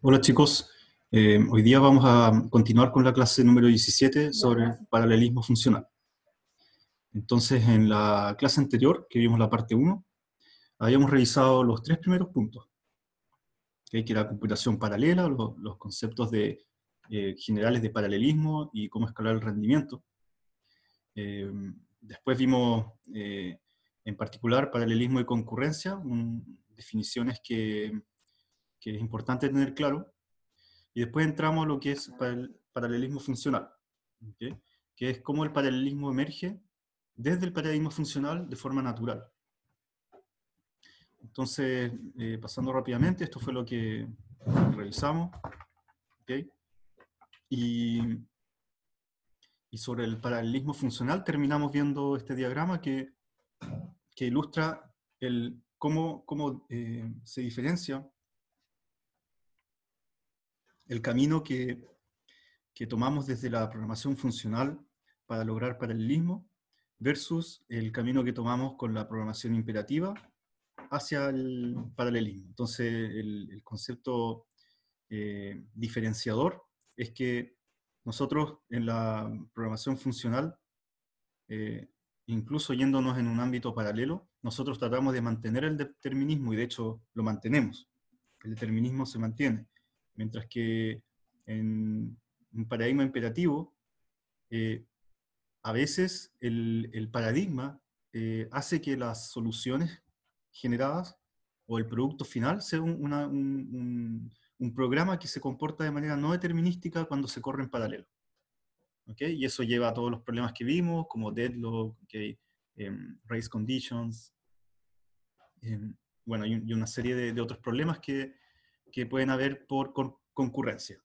Hola chicos, eh, hoy día vamos a continuar con la clase número 17 sobre paralelismo funcional. Entonces, en la clase anterior, que vimos la parte 1, habíamos revisado los tres primeros puntos, que era computación paralela, los, conceptos eh, generales de paralelismo y cómo escalar el rendimiento. Eh, después vimos, en particular, paralelismo y concurrencia, definiciones que que es importante tener claro. Y después entramos a lo que es el paralelismo funcional, que es cómo el paralelismo emerge desde el paradigma funcional de forma natural. Entonces, eh, pasando rápidamente, esto fue lo que revisamos. Y, y, sobre el paralelismo funcional terminamos viendo este diagrama que, que ilustra el, cómo, cómo eh, se diferencia el camino que, tomamos desde la programación funcional para lograr paralelismo versus el camino que tomamos con la programación imperativa hacia el paralelismo. Entonces, el, concepto eh, diferenciador es que nosotros en la programación funcional, eh, incluso yéndonos en un ámbito paralelo, nosotros tratamos de mantener el determinismo y de hecho lo mantenemos. El determinismo se mantiene. Mientras que en un paradigma imperativo, eh, a veces el, paradigma eh, hace que las soluciones generadas o el producto final sea un, programa que se comporta de manera no determinística cuando se corre en paralelo. Y eso lleva a todos los problemas que vimos, como deadlock, em, race conditions, em, bueno, y, una serie de otros problemas que, que pueden haber por concurrencia,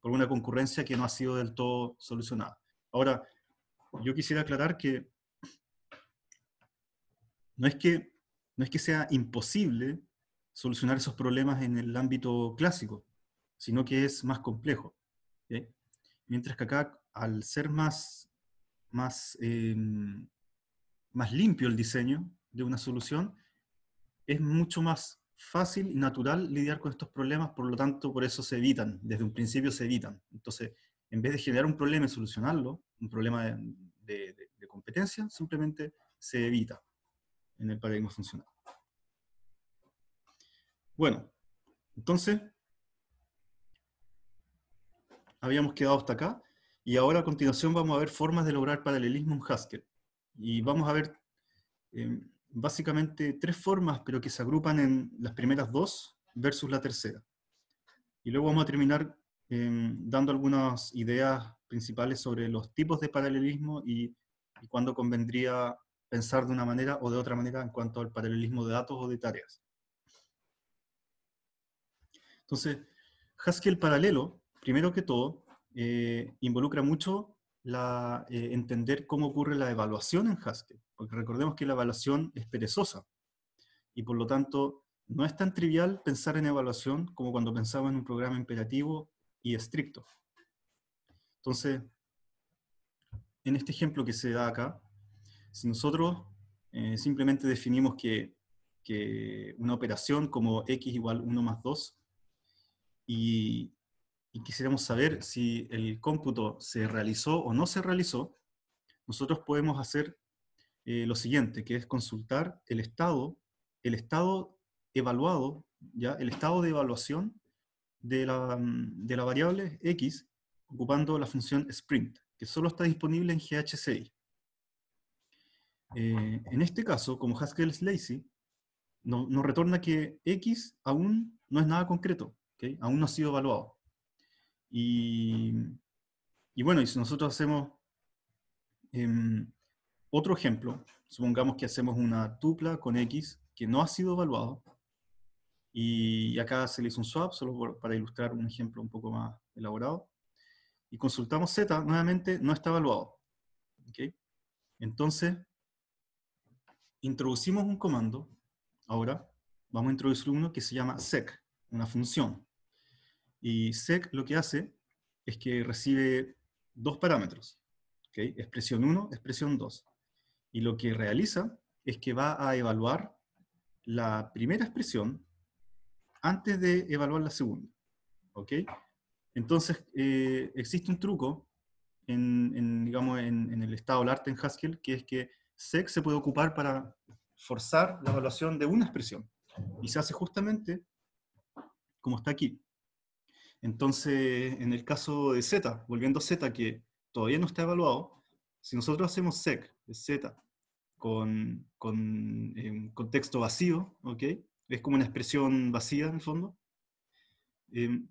por una concurrencia que no ha sido del todo solucionada. Ahora, yo quisiera aclarar que no es que, no es que sea imposible solucionar esos problemas en el ámbito clásico, sino que es más complejo. Mientras que acá, al ser más, más, em, más limpio el diseño de una solución, es mucho más fácil y natural lidiar con estos problemas, por lo tanto, por eso se evitan, desde un principio se evitan. Entonces, en vez de generar un problema y solucionarlo, un problema de, competencia, simplemente se evita en el paradigma funcional. Bueno, entonces, habíamos quedado hasta acá, y ahora a continuación vamos a ver formas de lograr paralelismo en Haskell. Y vamos a ver... Em, básicamente tres formas, pero que se agrupan en las primeras dos versus la tercera. Y luego vamos a terminar em, dando algunas ideas principales sobre los tipos de paralelismo y, cuándo convendría pensar de una manera o de otra manera en cuanto al paralelismo de datos o de tareas. Entonces, Haskell paralelo, primero que todo, eh, involucra mucho la, eh, entender cómo ocurre la evaluación en Haskell porque recordemos que la evaluación es perezosa y por lo tanto no es tan trivial pensar en evaluación como cuando pensaba en un programa imperativo y estricto. Entonces, en este ejemplo que se da acá, si nosotros eh, simplemente definimos que, que, una operación como x igual 1 más 2 y, y quisiéramos saber si el cómputo se realizó o no se realizó, nosotros podemos hacer eh, lo siguiente, que es consultar el estado, el estado evaluado, ¿ya? el estado de evaluación de la, mm, de la variable x ocupando la función sprint, que solo está disponible en GHCI. Eh, en este caso, como Haskell es lazy, nos retorna que x aún no es nada concreto, ¿okay? aún no ha sido evaluado. Y, y bueno, y si nosotros hacemos... Em, otro ejemplo, supongamos que hacemos una tupla con X que no ha sido evaluado y acá se le hizo un swap solo para ilustrar un ejemplo un poco más elaborado. Y consultamos Z, nuevamente no está evaluado. Entonces, introducimos un comando, ahora vamos a introducir uno que se llama sec, una función. Y sec lo que hace es que recibe dos parámetros, ¿okay? expresión 1, expresión 2. Y lo que realiza es que va a evaluar la primera expresión antes de evaluar la segunda. ¿Ok? Entonces, eh, existe un truco en, digamos, en, el estado del arte en Haskell, que es que sec se puede ocupar para forzar la evaluación de una expresión. Y se hace justamente como está aquí. Entonces, en el caso de z, volviendo a z, que todavía no está evaluado, si nosotros hacemos sec, z, con, con em, contexto vacío, ¿ok? Es como una expresión vacía en el fondo. Em,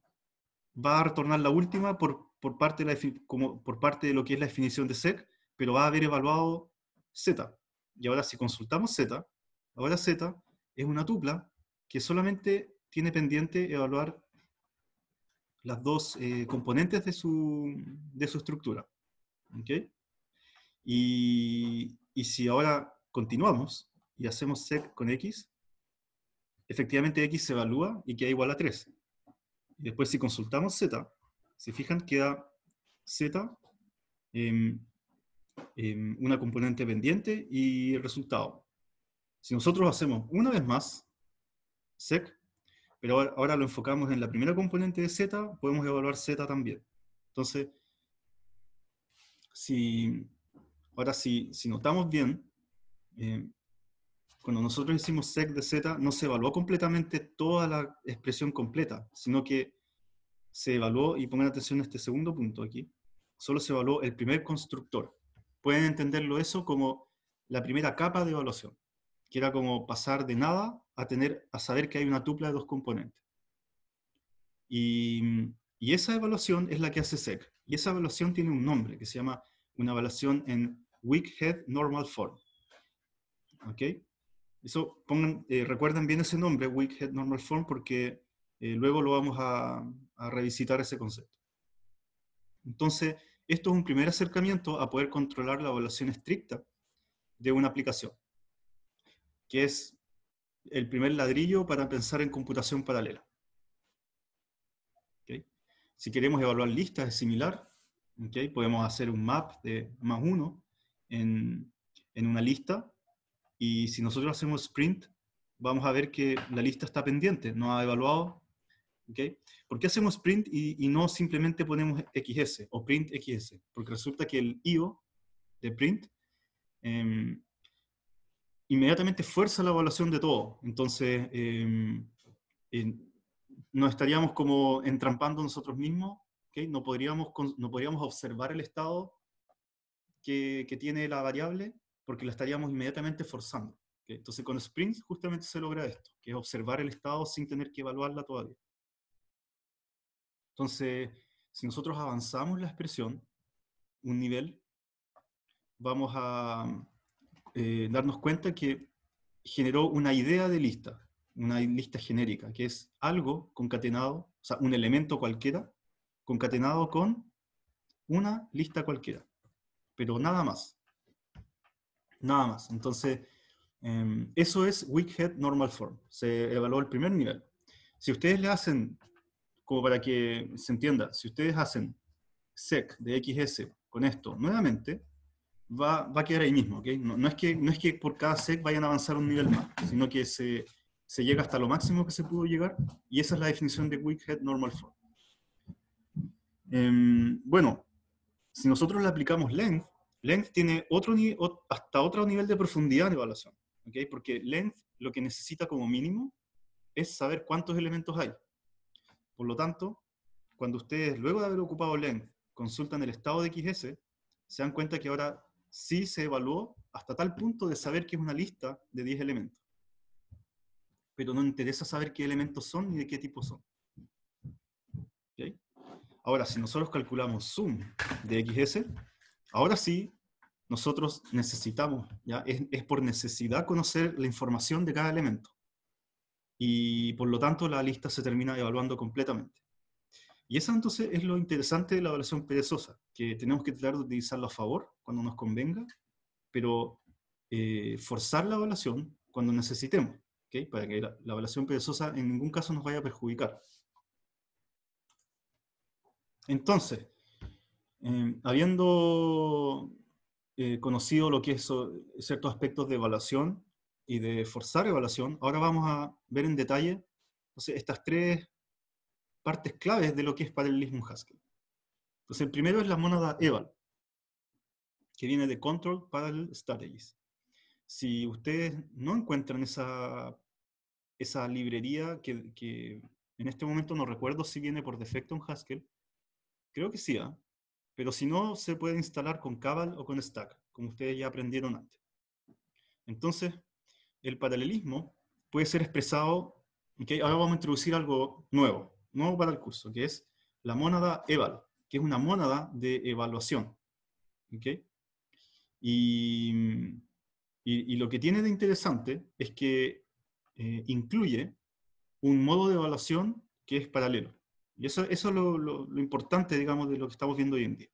va a retornar la última por, parte de por parte de lo que es la definición de sec, pero va a haber evaluado z. Y ahora si consultamos z, ahora z es una tupla que solamente tiene pendiente evaluar las dos eh, componentes de su, estructura. ¿ok? Y, si ahora continuamos y hacemos sec con x, efectivamente x se evalúa y queda igual a 3. después si consultamos z, si fijan queda z, eh, una componente pendiente y el resultado. Si nosotros hacemos una vez más sec, pero ahora lo enfocamos en la primera componente de z, podemos evaluar z también. Entonces, si Ahora, si, si notamos bien, eh, cuando nosotros hicimos sec de z, no se evaluó completamente toda la expresión completa, sino que se evaluó, y pongan atención a este segundo punto aquí, solo se evaluó el primer constructor. Pueden entenderlo eso como la primera capa de evaluación, que era como pasar de nada a, tener, a saber que hay una tupla de dos componentes. Y, y esa evaluación es la que hace SEC. Y esa evaluación tiene un nombre que se llama una evaluación en weak head normal form. ¿Ok? Eso eh, recuerden bien ese nombre, weak head normal form, porque eh, luego lo vamos a, revisitar ese concepto. Entonces, esto es un primer acercamiento a poder controlar la evaluación estricta de una aplicación, que es el primer ladrillo para pensar en computación paralela. ¿Okay? Si queremos evaluar listas, es similar. ¿Okay? Podemos hacer un map de más uno, en, una lista y si nosotros hacemos sprint, vamos a ver que la lista está pendiente, no ha evaluado. ¿okay? ¿Por qué hacemos print y, no simplemente ponemos XS o print XS? Porque resulta que el IO de print em, inmediatamente fuerza la evaluación de todo. Entonces, em, nos estaríamos como entrampando nosotros mismos, ¿okay? no, podríamos, no podríamos observar el estado que, tiene la variable, porque la estaríamos inmediatamente forzando. Entonces con sprint justamente se logra esto, que es observar el estado sin tener que evaluarla todavía. Entonces, si nosotros avanzamos la expresión un nivel, vamos a eh, darnos cuenta que generó una idea de lista, una lista genérica, que es algo concatenado, o sea, un elemento cualquiera, concatenado con una lista cualquiera pero nada más. Nada más. Entonces, em, eso es weak head normal form. Se evaluó el primer nivel. Si ustedes le hacen, como para que se entienda, si ustedes hacen sec de XS con esto nuevamente, va, a quedar ahí mismo. ¿okay? No, es que, no es que por cada sec vayan a avanzar un nivel más, sino que se, llega hasta lo máximo que se pudo llegar, y esa es la definición de weak head normal form. Em, bueno, si nosotros le aplicamos length, length tiene otro, hasta otro nivel de profundidad de evaluación, porque length lo que necesita como mínimo es saber cuántos elementos hay. Por lo tanto, cuando ustedes, luego de haber ocupado length, consultan el estado de XS, se dan cuenta que ahora sí se evaluó hasta tal punto de saber que es una lista de 10 elementos. Pero no interesa saber qué elementos son ni de qué tipo son. Ahora, si nosotros calculamos sum de XS, ahora sí, nosotros necesitamos, ¿ya? Es, por necesidad conocer la información de cada elemento. Y por lo tanto, la lista se termina evaluando completamente. Y eso entonces es lo interesante de la evaluación perezosa, que tenemos que tratar de utilizarlo a favor cuando nos convenga, pero eh, forzar la evaluación cuando necesitemos, para que la, la evaluación perezosa en ningún caso nos vaya a perjudicar. Entonces, eh, habiendo eh, conocido lo que es ciertos aspectos de evaluación y de forzar evaluación, ahora vamos a ver en detalle estas tres partes claves de lo que es paralelismo Haskell. Entonces, el primero es la monada eval, que viene de Control Parallel Strategies. Si ustedes no encuentran esa, esa librería que, que en este momento no recuerdo si viene por defecto en Haskell, Creo que sí, ¿ah? pero si no, se puede instalar con Cabal o con Stack, como ustedes ya aprendieron antes. Entonces, el paralelismo puede ser expresado, ahora vamos a introducir algo nuevo, nuevo para el curso, que es la mónada eval, que es una mónada de evaluación. Y, lo que tiene de interesante es que eh, incluye un modo de evaluación que es paralelo. Y eso, eso es lo, lo, importante, digamos, de lo que estamos viendo hoy en día.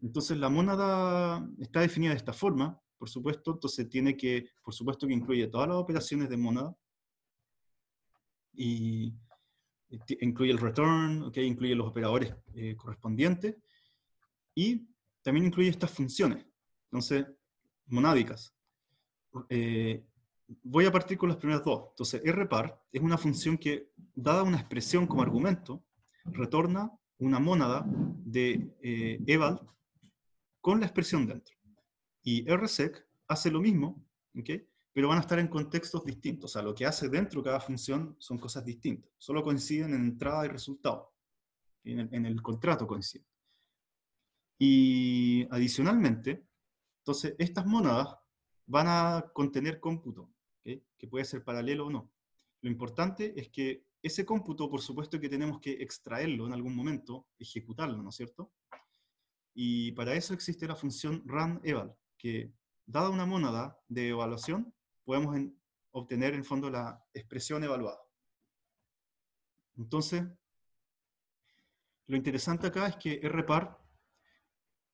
Entonces, la monada está definida de esta forma, por supuesto, entonces tiene que, por supuesto, que incluye todas las operaciones de monada, y eh, incluye el return, okay, incluye los operadores eh, correspondientes y también incluye estas funciones, entonces, monádicas. Eh, voy a partir con las primeras dos. Entonces, rpar es una función que, dada una expresión como argumento, retorna una mónada de eval eh, con la expresión dentro. Y rsec hace lo mismo, pero van a estar en contextos distintos. O sea, lo que hace dentro cada función son cosas distintas. Solo coinciden en entrada y resultado. En el, contrato coinciden. Y adicionalmente, entonces, estas monadas van a contener cómputo, que puede ser paralelo o no. Lo importante es que ese cómputo, por supuesto que tenemos que extraerlo en algún momento, ejecutarlo, ¿no es cierto? Y para eso existe la función run-eval, que dada una mónada de evaluación, podemos obtener en fondo la expresión evaluada. Entonces, lo interesante acá es que rpar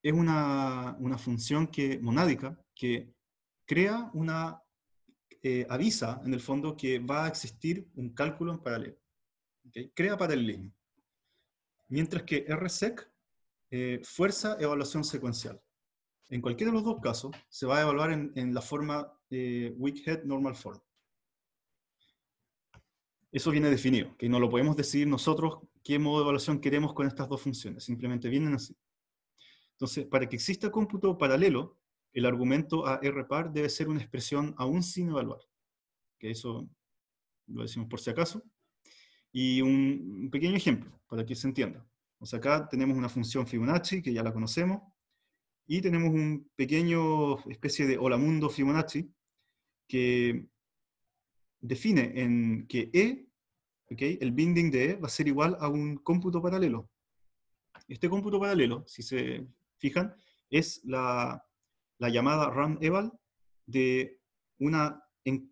es una, una función que, monádica que crea una eh, avisa, en el fondo, que va a existir un cálculo en paralelo. ¿okay? Crea paralelismo. Mientras que RSEC eh, fuerza evaluación secuencial. En cualquiera de los dos casos, se va a evaluar en, la forma eh, weak head normal form. Eso viene definido, que no lo podemos decidir nosotros qué modo de evaluación queremos con estas dos funciones, simplemente vienen así. Entonces, para que exista cómputo paralelo, el argumento a R par debe ser una expresión aún sin evaluar, que eso lo decimos por si acaso. Y un pequeño ejemplo para que se entienda. O sea, acá tenemos una función Fibonacci, que ya la conocemos, y tenemos un pequeño especie de hola mundo Fibonacci, que define en que E, el binding de E va a ser igual a un cómputo paralelo. Este cómputo paralelo, si se fijan, es la la llamada RAM eval de una, em,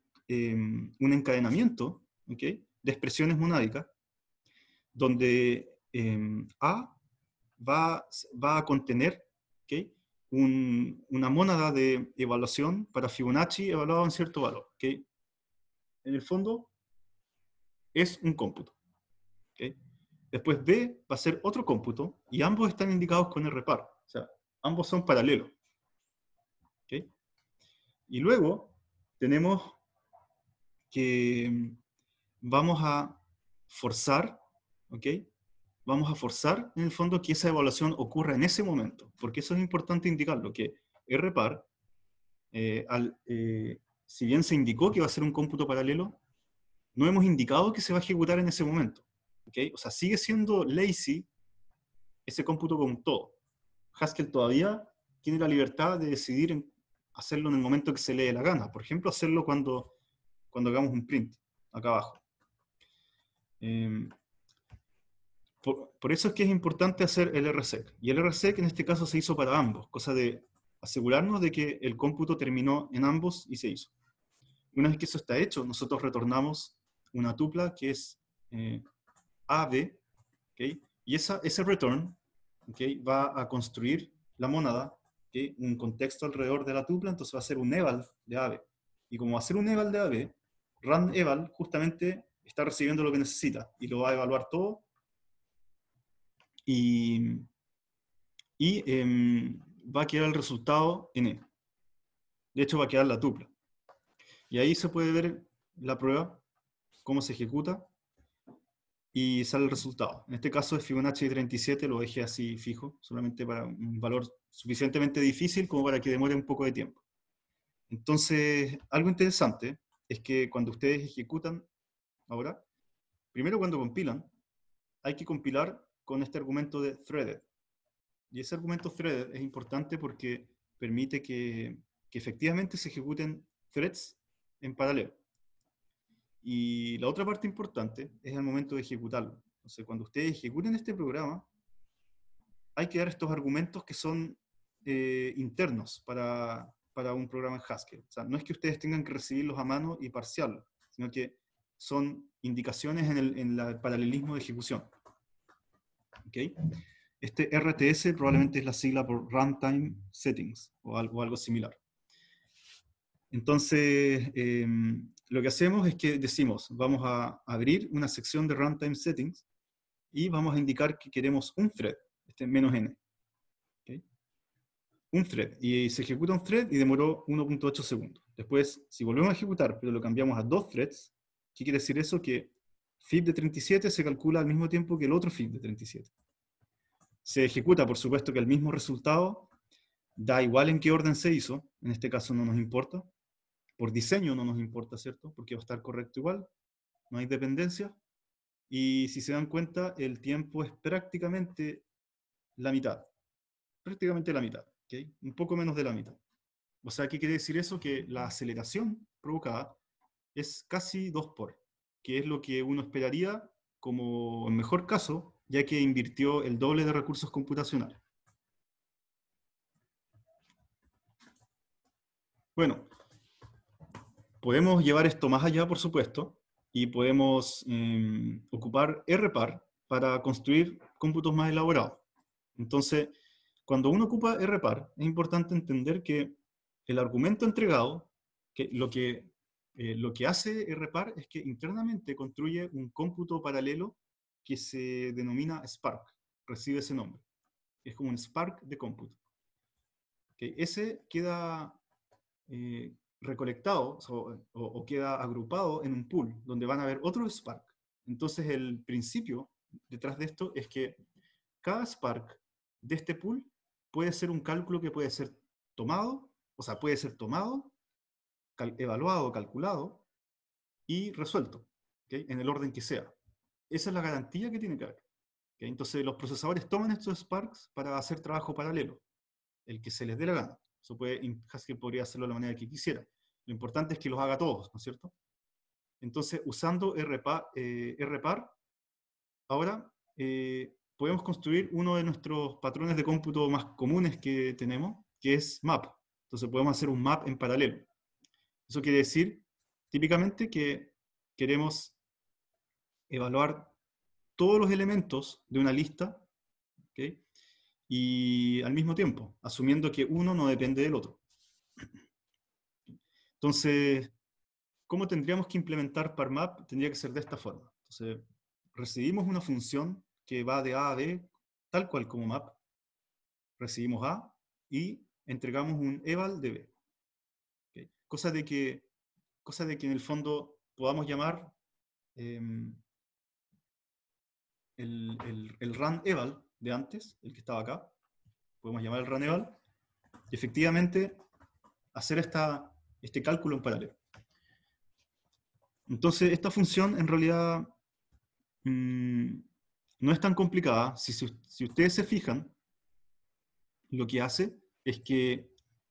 un encadenamiento de expresiones monádicas, donde em, A va, a contener una mónada de evaluación para Fibonacci evaluado en cierto valor. En el fondo, es un cómputo. Después B va a ser otro cómputo y ambos están indicados con el reparo. O sea, ambos son paralelos. Y luego tenemos que vamos a forzar, ¿ok? Vamos a forzar en el fondo que esa evaluación ocurra en ese momento, porque eso es importante indicarlo, que RPAR, eh, eh, si bien se indicó que va a ser un cómputo paralelo, no hemos indicado que se va a ejecutar en ese momento. ¿Ok? O sea, sigue siendo lazy ese cómputo con todo. Haskell todavía tiene la libertad de decidir en hacerlo en el momento que se le dé la gana. Por ejemplo, hacerlo cuando, cuando hagamos un print, acá abajo. Em, por, eso es que es importante hacer el RSEC. Y el RSEC en este caso se hizo para ambos, cosa de asegurarnos de que el cómputo terminó en ambos y se hizo. Una vez que eso está hecho, nosotros retornamos una tupla que es eh, AB, y esa, ese return ¿okay? va a construir la monada, un contexto alrededor de la tupla, entonces va a ser un eval de ave, Y como va a ser un eval de ave, run eval justamente está recibiendo lo que necesita y lo va a evaluar todo. Y, em, va a quedar el resultado en N. E. De hecho, va a quedar la tupla. Y ahí se puede ver la prueba, cómo se ejecuta y sale el resultado. En este caso es Fibonacci 37, lo dejé así fijo, solamente para un valor suficientemente difícil como para que demore un poco de tiempo. Entonces, algo interesante es que cuando ustedes ejecutan ahora, primero cuando compilan, hay que compilar con este argumento de threaded. Y ese argumento threaded es importante porque permite que, que efectivamente se ejecuten threads en paralelo. Y la otra parte importante es el momento de ejecutarlo. Entonces, cuando ustedes ejecuten este programa, hay que dar estos argumentos que son eh, internos para, para, un programa en Haskell. no es que ustedes tengan que recibirlos a mano y parcial, sino que son indicaciones en el, paralelismo de ejecución. ¿Okay? Este RTS probablemente es la sigla por Runtime Settings o algo, algo similar. Entonces, em, lo que hacemos es que decimos, vamos a abrir una sección de Runtime Settings y vamos a indicar que queremos un thread, este menos "-n". Un thread. Y se ejecuta un thread y demoró 1.8 segundos. Después, si volvemos a ejecutar, pero lo cambiamos a dos threads, ¿qué quiere decir eso? Que FIB de 37 se calcula al mismo tiempo que el otro FIB de 37. Se ejecuta, por supuesto, que el mismo resultado da igual en qué orden se hizo, en este caso no nos importa, por diseño no nos importa, ¿cierto? Porque va a estar correcto igual, no hay dependencia. Y si se dan cuenta, el tiempo es prácticamente la mitad. Prácticamente la mitad, ¿ok? Un poco menos de la mitad. O sea, ¿qué quiere decir eso? Que la aceleración provocada es casi 2 por, que es lo que uno esperaría como en mejor caso, ya que invirtió el doble de recursos computacionales. Bueno, podemos llevar esto más allá, por supuesto, y podemos em, ocupar RPAR para construir cómputos más elaborados. Entonces, cuando uno ocupa RPAR, es importante entender que el argumento entregado, que lo que, eh, lo que hace RPAR es que internamente construye un cómputo paralelo que se denomina Spark, recibe ese nombre. Es como un Spark de cómputo. Ese queda eh, recolectado o, queda agrupado en un pool donde van a haber otros Spark. Entonces el principio detrás de esto es que cada Spark de este pool puede ser un cálculo que puede ser tomado, o sea, puede ser tomado, evaluado, calculado y resuelto, en el orden que sea. Esa es la garantía que tiene que haber. Entonces los procesadores toman estos Sparks para hacer trabajo paralelo, el que se les dé la gana. Eso puede, Haskell podría hacerlo de la manera que quisiera. Lo importante es que los haga todos, ¿no es cierto? Entonces, usando RPAR, eh, ahora eh, podemos construir uno de nuestros patrones de cómputo más comunes que tenemos, que es map. Entonces, podemos hacer un map en paralelo. Eso quiere decir, típicamente, que queremos evaluar todos los elementos de una lista, ¿okay? y al mismo tiempo, asumiendo que uno no depende del otro. Entonces, ¿cómo tendríamos que implementar ParMap? Tendría que ser de esta forma. Entonces, recibimos una función que va de A a B, tal cual como map. Recibimos A y entregamos un eval de B. Cosa, de que, cosa de que en el fondo podamos llamar em, el, el run eval de antes, el que estaba acá, podemos llamar el Raneval, y efectivamente hacer esta, este cálculo en paralelo. Entonces, esta función en realidad mm, no es tan complicada. Si, ustedes se fijan, lo que hace es que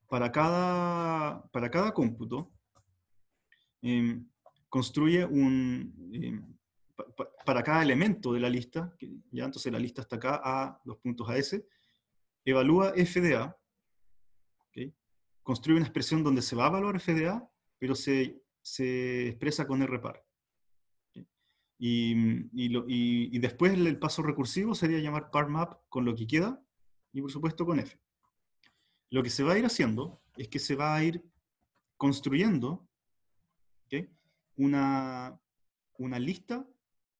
para cada, para cada cómputo em, construye un, em, para cada elemento de la lista, ya entonces la lista está acá, A, los puntos A, S, evalúa F de A, construye una expresión donde se va a evaluar F de A, pero se, expresa con R par. Y, después el paso recursivo sería llamar par map con lo que queda, y por supuesto con F. Lo que se va a ir haciendo es que se va a ir construyendo una, una lista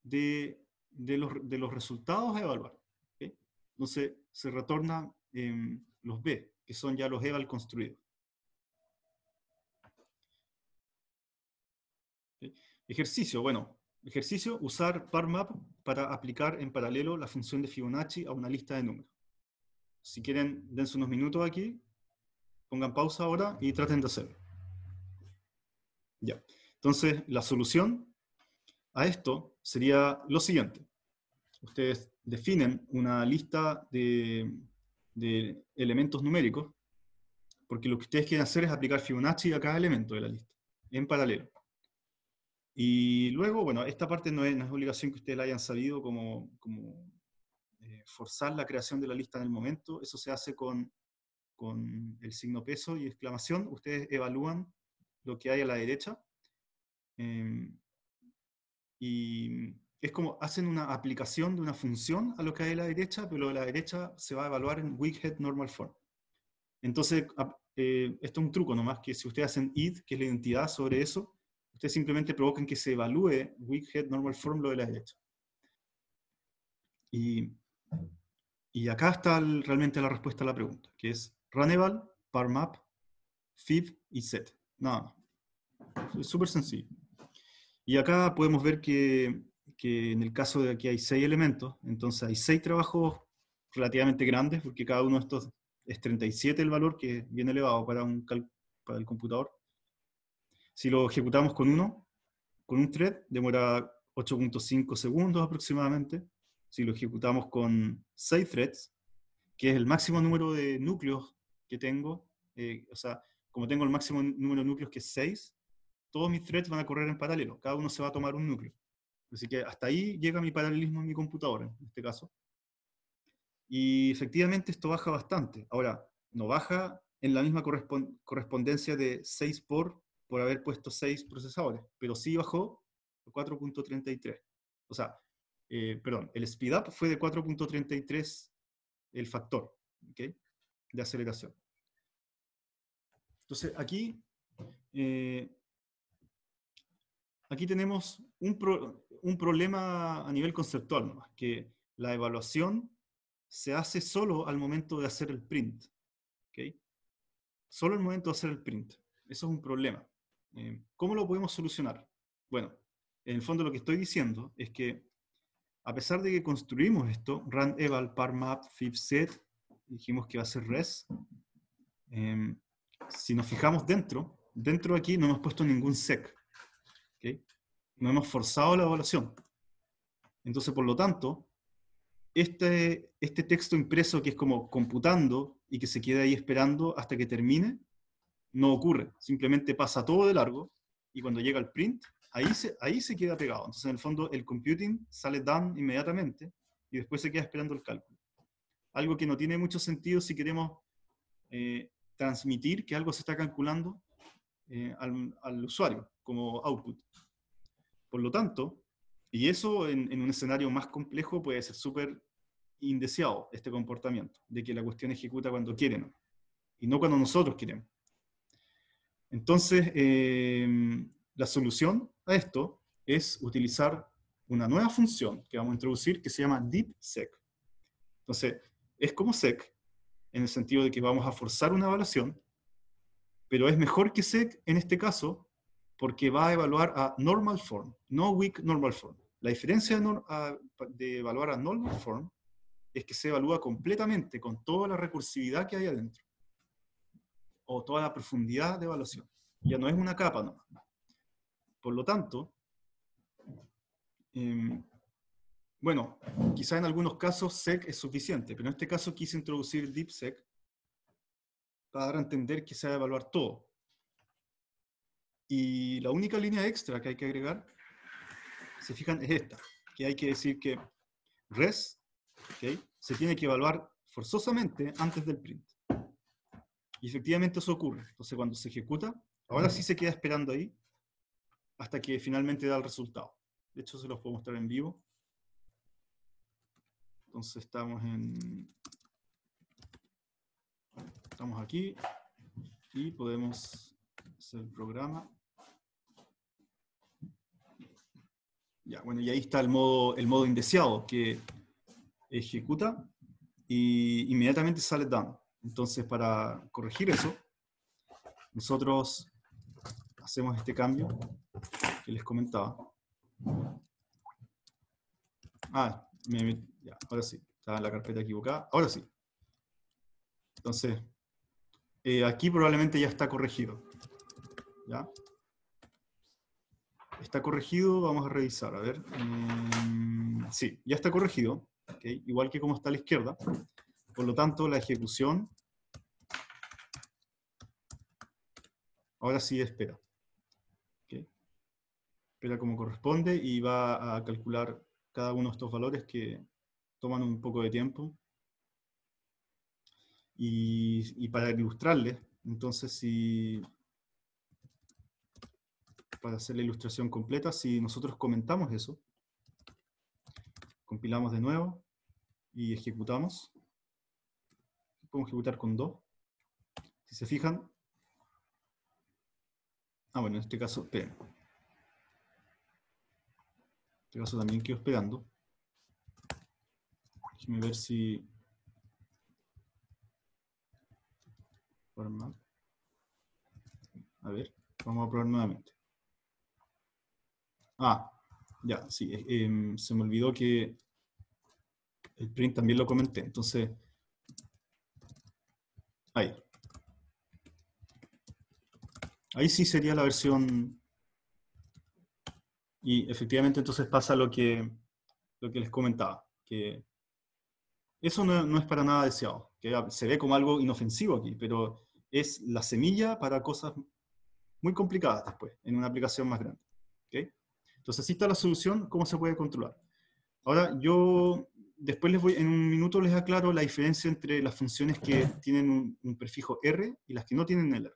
de, los, resultados a evaluar. Entonces, se retornan los B, que son ya los eval construidos. Ejercicio, bueno, ejercicio, usar ParMap para aplicar en paralelo la función de Fibonacci a una lista de números. Si quieren, dense unos minutos aquí, pongan pausa ahora y traten de hacerlo. Ya. Entonces, la solución a esto sería lo siguiente. Ustedes definen una lista de, elementos numéricos, porque lo que ustedes quieren hacer es aplicar Fibonacci a cada elemento de la lista, en paralelo. Y luego, bueno, esta parte no es, no obligación que ustedes hayan sabido como, como eh, forzar la creación de la lista en el momento, eso se hace con, con el signo peso y exclamación, ustedes evalúan lo que hay a la derecha, em, y es como hacen una aplicación de una función a lo que hay a la derecha, pero la derecha se va a evaluar en weak head normal form. Entonces, eh, esto es un truco nomás, que si ustedes hacen id, que es la identidad sobre eso, ustedes simplemente provocan que se evalúe weak head normal form lo de la derecha. Y, y acá está realmente la respuesta a la pregunta, que es runeval, parmap, fib y set. Nada Es súper sencillo. Y acá podemos ver que, que en el caso de aquí hay seis elementos, entonces hay seis trabajos relativamente grandes, porque cada uno de estos es 37 el valor, que es bien elevado para, un para el computador. Si lo ejecutamos con uno, con un thread, demora 8.5 segundos aproximadamente. Si lo ejecutamos con seis threads, que es el máximo número de núcleos que tengo, eh, o sea, como tengo el máximo número de núcleos que es seis, todos mis threads van a correr en paralelo, cada uno se va a tomar un núcleo. Así que hasta ahí llega mi paralelismo en mi computadora, en este caso. Y efectivamente esto baja bastante. Ahora, no baja en la misma correspondencia de 6 por, por haber puesto 6 procesadores, pero sí bajó 4.33. O sea, eh, perdón, el speed up fue de 4.33 el factor de aceleración. Entonces, aquí eh, aquí tenemos un, problema a nivel conceptual que la evaluación se hace solo al momento de hacer el print. ¿okay? Solo al momento de hacer el print. Eso es un problema. Eh, ¿Cómo lo podemos solucionar? Bueno, en el fondo lo que estoy diciendo es que a pesar de que construimos esto, run eval, parmap, set, dijimos que va a ser res, eh, si nos fijamos dentro, dentro aquí no hemos puesto ningún sec. No hemos forzado la evaluación. Entonces, por lo tanto, este, este texto impreso que es como computando y que se queda ahí esperando hasta que termine, no ocurre. Simplemente pasa todo de largo y cuando llega el print, ahí se, ahí se queda pegado. Entonces, en el fondo, el computing sale done inmediatamente y después se queda esperando el cálculo. Algo que no tiene mucho sentido si queremos eh, transmitir que algo se está calculando eh, al usuario como output. Por lo tanto, y eso en, un escenario más complejo puede ser súper indeseado, este comportamiento, de que la cuestión ejecuta cuando quieren y no cuando nosotros queremos. Entonces, eh, la solución a esto es utilizar una nueva función que vamos a introducir que se llama DeepSec. Entonces, es como SEC, en el sentido de que vamos a forzar una evaluación, pero es mejor que SEC en este caso porque va a evaluar a normal form, no weak normal form. La diferencia de, evaluar a normal form es que se evalúa completamente con toda la recursividad que hay adentro o toda la profundidad de evaluación. Ya no es una capa nomás. Por lo tanto, em, bueno, quizá en algunos casos SEC es suficiente, pero en este caso quise introducir deep sec para entender que se va a evaluar todo. Y la única línea extra que hay que agregar, se fijan, es esta, que hay que decir que res ¿okay? se tiene que evaluar forzosamente antes del print. Y efectivamente eso ocurre. Entonces cuando se ejecuta, ahora sí se queda esperando ahí hasta que finalmente da el resultado. De hecho se los puedo mostrar en vivo. Entonces estamos en... Estamos aquí y podemos el programa. Ya, bueno, y ahí está el modo, el modo indeseado que ejecuta y inmediatamente sale down. Entonces, para corregir eso, nosotros hacemos este cambio que les comentaba. Ah, ya, ahora sí, está en la carpeta equivocada. Ahora sí. Entonces, eh, aquí probablemente ya está corregido. ¿ya? Está corregido, vamos a revisar, a ver. Em, sí, ya está corregido, igual que como está a la izquierda. Por lo tanto, la ejecución ahora sí espera. Espera como corresponde y va a calcular cada uno de estos valores que toman un poco de tiempo. Y, y para ilustrarles, entonces si para hacer la ilustración completa, si nosotros comentamos eso, compilamos de nuevo y ejecutamos, podemos ejecutar con 2. Si se fijan, ah bueno, en este caso, P. En este caso también quedo esperando. Déjenme ver si... A ver, vamos a probar nuevamente. Ah, ya, sí, em, se me olvidó que el print también lo comenté, entonces, ahí. Ahí sí sería la versión, y efectivamente entonces pasa lo que, lo que les comentaba, que eso no, es para nada deseado, que se ve como algo inofensivo aquí, pero es la semilla para cosas muy complicadas después, en una aplicación más grande. ¿okay? Entonces, así está la solución, cómo se puede controlar. Ahora, yo después les voy, en un minuto les aclaro la diferencia entre las funciones que tienen un, prefijo R y las que no tienen el R.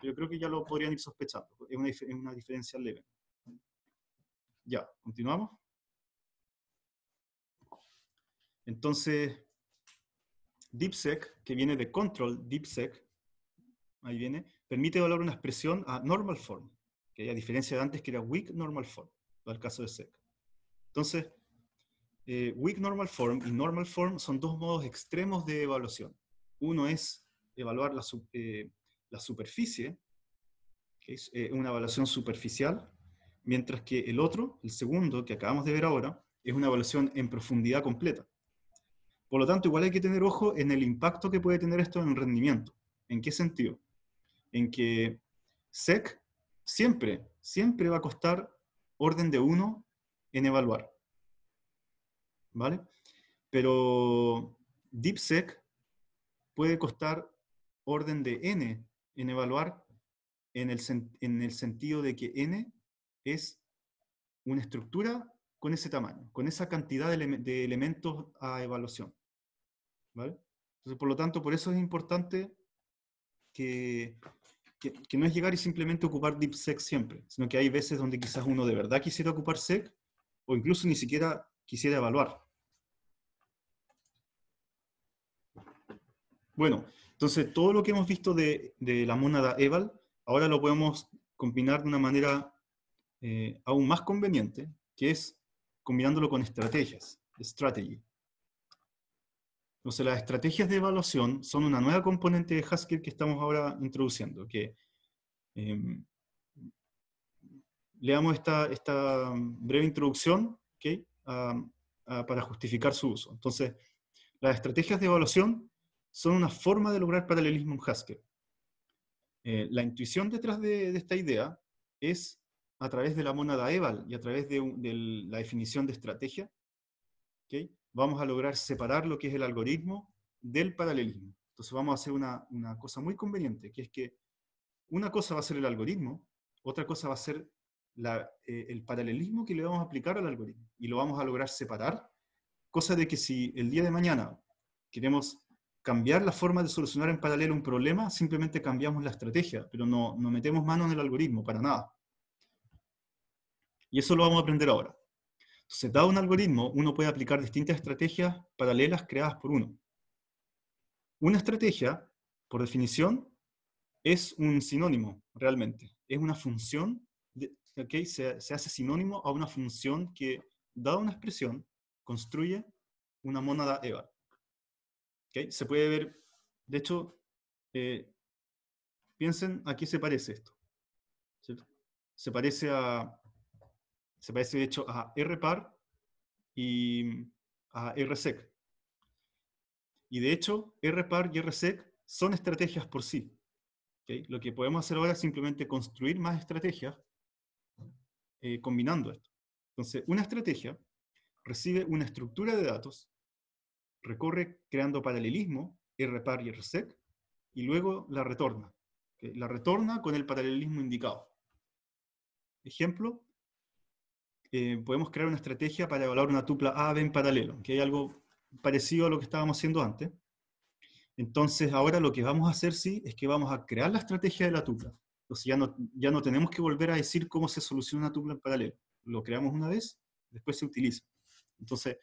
Yo creo que ya lo podrían ir sospechando, es una, es una diferencia leve. Ya, continuamos. Entonces, DeepSec, que viene de control, DeepSec, ahí viene, permite evaluar una expresión a normal form que a diferencia de antes que era weak normal form, para el caso de SEC. Entonces, eh, weak normal form y normal form son dos modos extremos de evaluación. Uno es evaluar la, eh, la superficie, que es eh, una evaluación superficial, mientras que el otro, el segundo, que acabamos de ver ahora, es una evaluación en profundidad completa. Por lo tanto, igual hay que tener ojo en el impacto que puede tener esto en el rendimiento. ¿En qué sentido? En que SEC siempre, siempre va a costar orden de 1 en evaluar. ¿Vale? Pero DeepSec puede costar orden de n en evaluar en el, sentido de que n es una estructura con ese tamaño, con esa cantidad de, de elementos a evaluación. ¿Vale? Entonces, por lo tanto, por eso es importante que que, no es llegar y simplemente ocupar DeepSec siempre, sino que hay veces donde quizás uno de verdad quisiera ocupar SEC o incluso ni siquiera quisiera evaluar. Bueno, entonces todo lo que hemos visto de, de la moneda eval, ahora lo podemos combinar de una manera eh, aún más conveniente, que es combinándolo con estrategias, strategy. Entonces, las estrategias de evaluación son una nueva componente de Haskell que estamos ahora introduciendo, que em, le damos esta, esta mm, breve introducción ¿okay? para justificar su uso. Entonces, las estrategias de evaluación son una forma de lograr paralelismo en Haskell. Eh, la intuición detrás de, esta idea es a través de la monada eval y a través de, la definición de estrategia, ¿okay? vamos a lograr separar lo que es el algoritmo del paralelismo. Entonces vamos a hacer una, una cosa muy conveniente, que es que una cosa va a ser el algoritmo, otra cosa va a ser eh, el paralelismo que le vamos a aplicar al algoritmo. Y lo vamos a lograr separar, cosa de que si el día de mañana queremos cambiar la forma de solucionar en paralelo un problema, simplemente cambiamos la estrategia, pero no, no metemos mano en el algoritmo, para nada. Y eso lo vamos a aprender ahora. Entonces, dado un algoritmo, uno puede aplicar distintas estrategias paralelas creadas por uno. Una estrategia, por definición, es un sinónimo realmente. Es una función, se, hace sinónimo a una función que, dada una expresión, construye una mónada EVA. Se puede ver, de hecho, eh, piensen a qué se parece esto. Se parece a, se parece de hecho a RPAR y a RSEC. Y de hecho, RPAR y RSEC son estrategias por sí. Lo que podemos hacer ahora es simplemente construir más estrategias eh, combinando esto. Entonces, una estrategia recibe una estructura de datos, recorre creando paralelismo, RPAR y RSEC, y luego la retorna. La retorna con el paralelismo indicado. Ejemplo, eh, podemos crear una estrategia para evaluar una tupla ab en paralelo, que hay algo parecido a lo que estábamos haciendo antes. Entonces, ahora lo que vamos a hacer, sí, es que vamos a crear la estrategia de la tupla. Entonces, ya no, ya no tenemos que volver a decir cómo se soluciona una tupla en paralelo. Lo creamos una vez, después se utiliza. Entonces,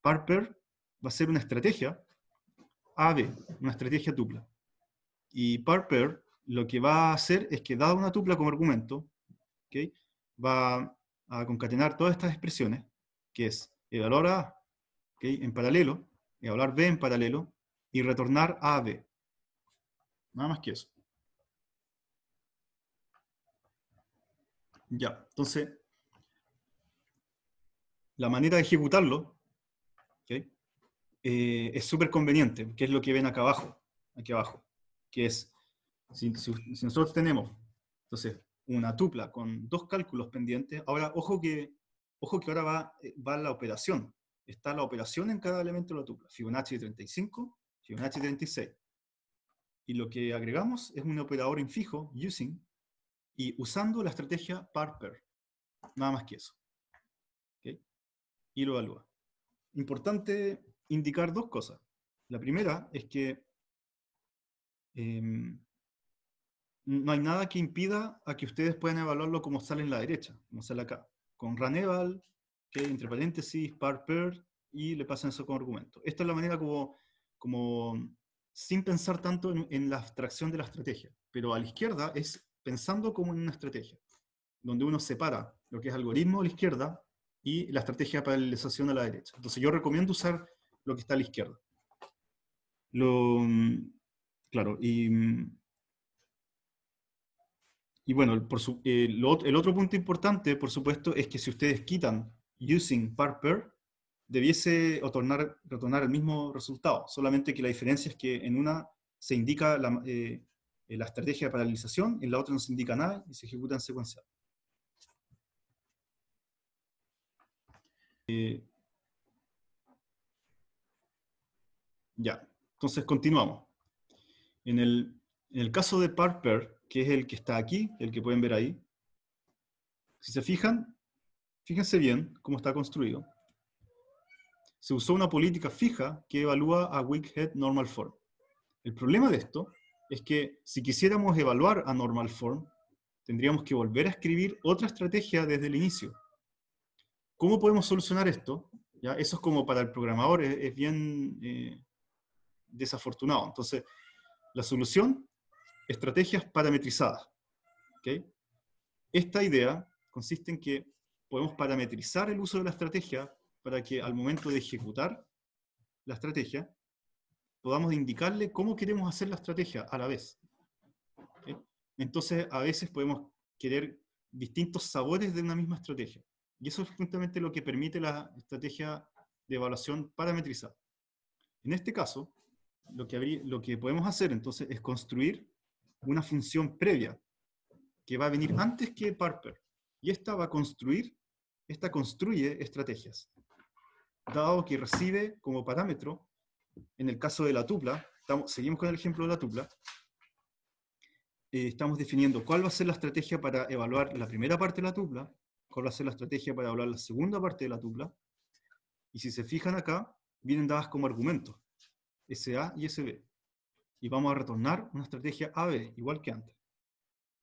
Parper va a ser una estrategia AB, una estrategia tupla. Y Parper lo que va a hacer es que, dada una tupla como argumento, ¿okay? va a concatenar todas estas expresiones, que es evaluar A en paralelo, evaluar B en paralelo y retornar A B. Nada más que eso. Ya, entonces, la manera de ejecutarlo eh, es súper conveniente, que es lo que ven acá abajo, aquí abajo, que es, si nosotros tenemos, entonces, una tupla con dos cálculos pendientes. Ahora, ojo que, ojo que ahora va, eh, va la operación. Está la operación en cada elemento de la tupla. Fibonacci 35, Fibonacci 36. Y lo que agregamos es un operador infijo, using, y usando la estrategia parper Nada más que eso. Y lo evalúa. Importante indicar dos cosas. La primera es que em, no hay nada que impida a que ustedes puedan evaluarlo como sale en la derecha, como sale acá, con Raneval, que entre paréntesis, par per, y le pasan eso con argumento. Esta es la manera como, como sin pensar tanto en, en, la abstracción de la estrategia, pero a la izquierda es pensando como en una estrategia, donde uno separa lo que es algoritmo a la izquierda y la estrategia de paralelización a la derecha. Entonces yo recomiendo usar lo que está a la izquierda. Lo, claro, y y bueno, el otro punto importante, por supuesto, es que si ustedes quitan using parper debiese retornar el mismo resultado, solamente que la diferencia es que en una se indica eh, la, estrategia de paralización, en la otra no se indica nada y se ejecuta en secuencia eh, ya, entonces continuamos. En el, caso de parper que es el que está aquí, el que pueden ver ahí. Si se fijan, fíjense bien cómo está construido. Se usó una política fija que evalúa a Weak Normal Form. El problema de esto es que si quisiéramos evaluar a Normal Form, tendríamos que volver a escribir otra estrategia desde el inicio. ¿Cómo podemos solucionar esto? ¿Ya? Eso es como para el programador, es, bien eh, desafortunado. Entonces, la solución estrategias parametrizadas. ¿okay? Esta idea consiste en que podemos parametrizar el uso de la estrategia para que al momento de ejecutar la estrategia podamos indicarle cómo queremos hacer la estrategia a la vez. Entonces, a veces podemos querer distintos sabores de una misma estrategia. Y eso es justamente lo que permite la estrategia de evaluación parametrizada. En este caso, lo que, lo que podemos hacer entonces es construir una función previa que va a venir antes que Parper. Y esta va a construir, esta construye estrategias. Dado que recibe como parámetro, en el caso de la tupla, estamos, seguimos con el ejemplo de la tupla, eh, estamos definiendo cuál va a ser la estrategia para evaluar la primera parte de la tupla, cuál va a ser la estrategia para evaluar la segunda parte de la tupla, y si se fijan acá, vienen dadas como argumentos, SA y SB y vamos a retornar una estrategia AB, igual que antes.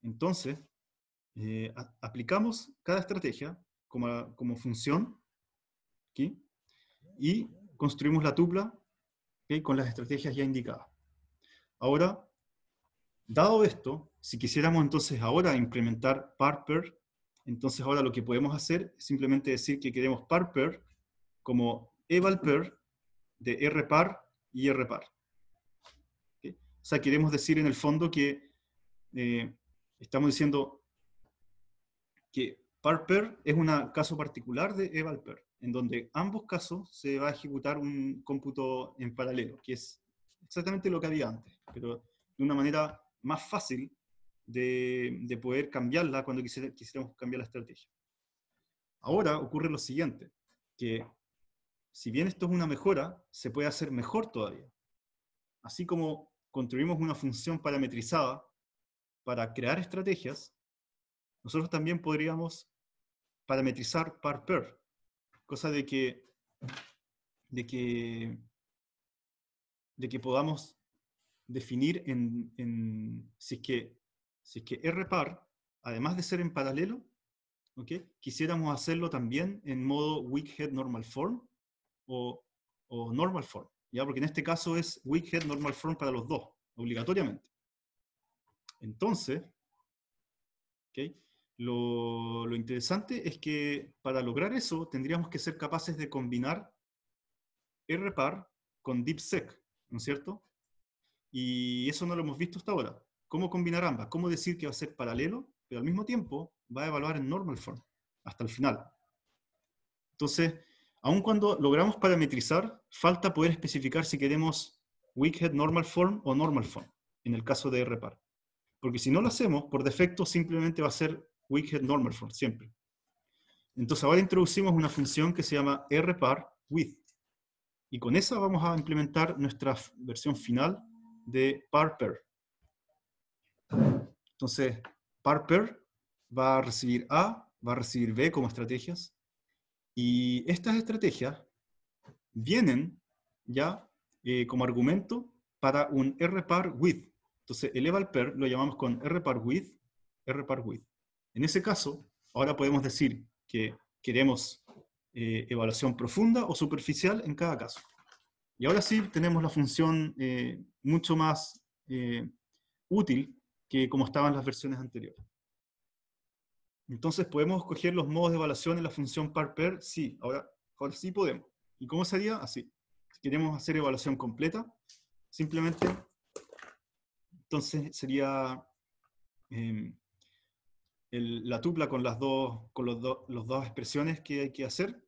Entonces, eh, aplicamos cada estrategia como, función y construimos la tupla con las estrategias ya indicadas. Ahora, dado esto, si quisiéramos entonces ahora implementar Parper entonces ahora lo que podemos hacer es simplemente decir que queremos Parper como eval de R par y R par. O sea, queremos decir en el fondo que eh, estamos diciendo que Parper es un caso particular de Evalper, en donde ambos casos se va a ejecutar un cómputo en paralelo, que es exactamente lo que había antes, pero de una manera más fácil de, de poder cambiarla cuando quisiéramos cambiar la estrategia. Ahora ocurre lo siguiente, que si bien esto es una mejora, se puede hacer mejor todavía. Así como construimos una función parametrizada para crear estrategias, nosotros también podríamos parametrizar par per, cosa de que, de de que podamos definir en, si, es que, es que R par, además de ser en paralelo, quisiéramos hacerlo también en modo weak head normal form o normal form. ¿ya? Porque en este caso es weak head, normal form para los dos, obligatoriamente. Entonces, lo, lo interesante es que para lograr eso tendríamos que ser capaces de combinar RPAR con DeepSec, ¿no es cierto? Y eso no lo hemos visto hasta ahora. ¿Cómo combinar ambas? ¿Cómo decir que va a ser paralelo, pero al mismo tiempo va a evaluar en normal form hasta el final? Entonces, Aun cuando logramos parametrizar, falta poder especificar si queremos weak normal form o normal form, en el caso de rpar. Porque si no lo hacemos, por defecto simplemente va a ser weak normal form, siempre. Entonces ahora introducimos una función que se llama rpar with. Y con esa vamos a implementar nuestra versión final de parper. Entonces, parper va a recibir A, va a recibir B como estrategias, y estas estrategias vienen ya eh, como argumento para un R-par with. Entonces, el eval lo llamamos con R-par with, r with. En ese caso, ahora podemos decir que queremos eh, evaluación profunda o superficial en cada caso. Y ahora sí tenemos la función eh, mucho más útil que como estaban las versiones anteriores. Entonces, ¿podemos coger los modos de evaluación en la función par-per? Sí, ahora, ahora sí podemos. ¿Y cómo sería? Así. Si queremos hacer evaluación completa, simplemente, entonces sería em, la tupla con las dos, con los dos expresiones que hay que hacer,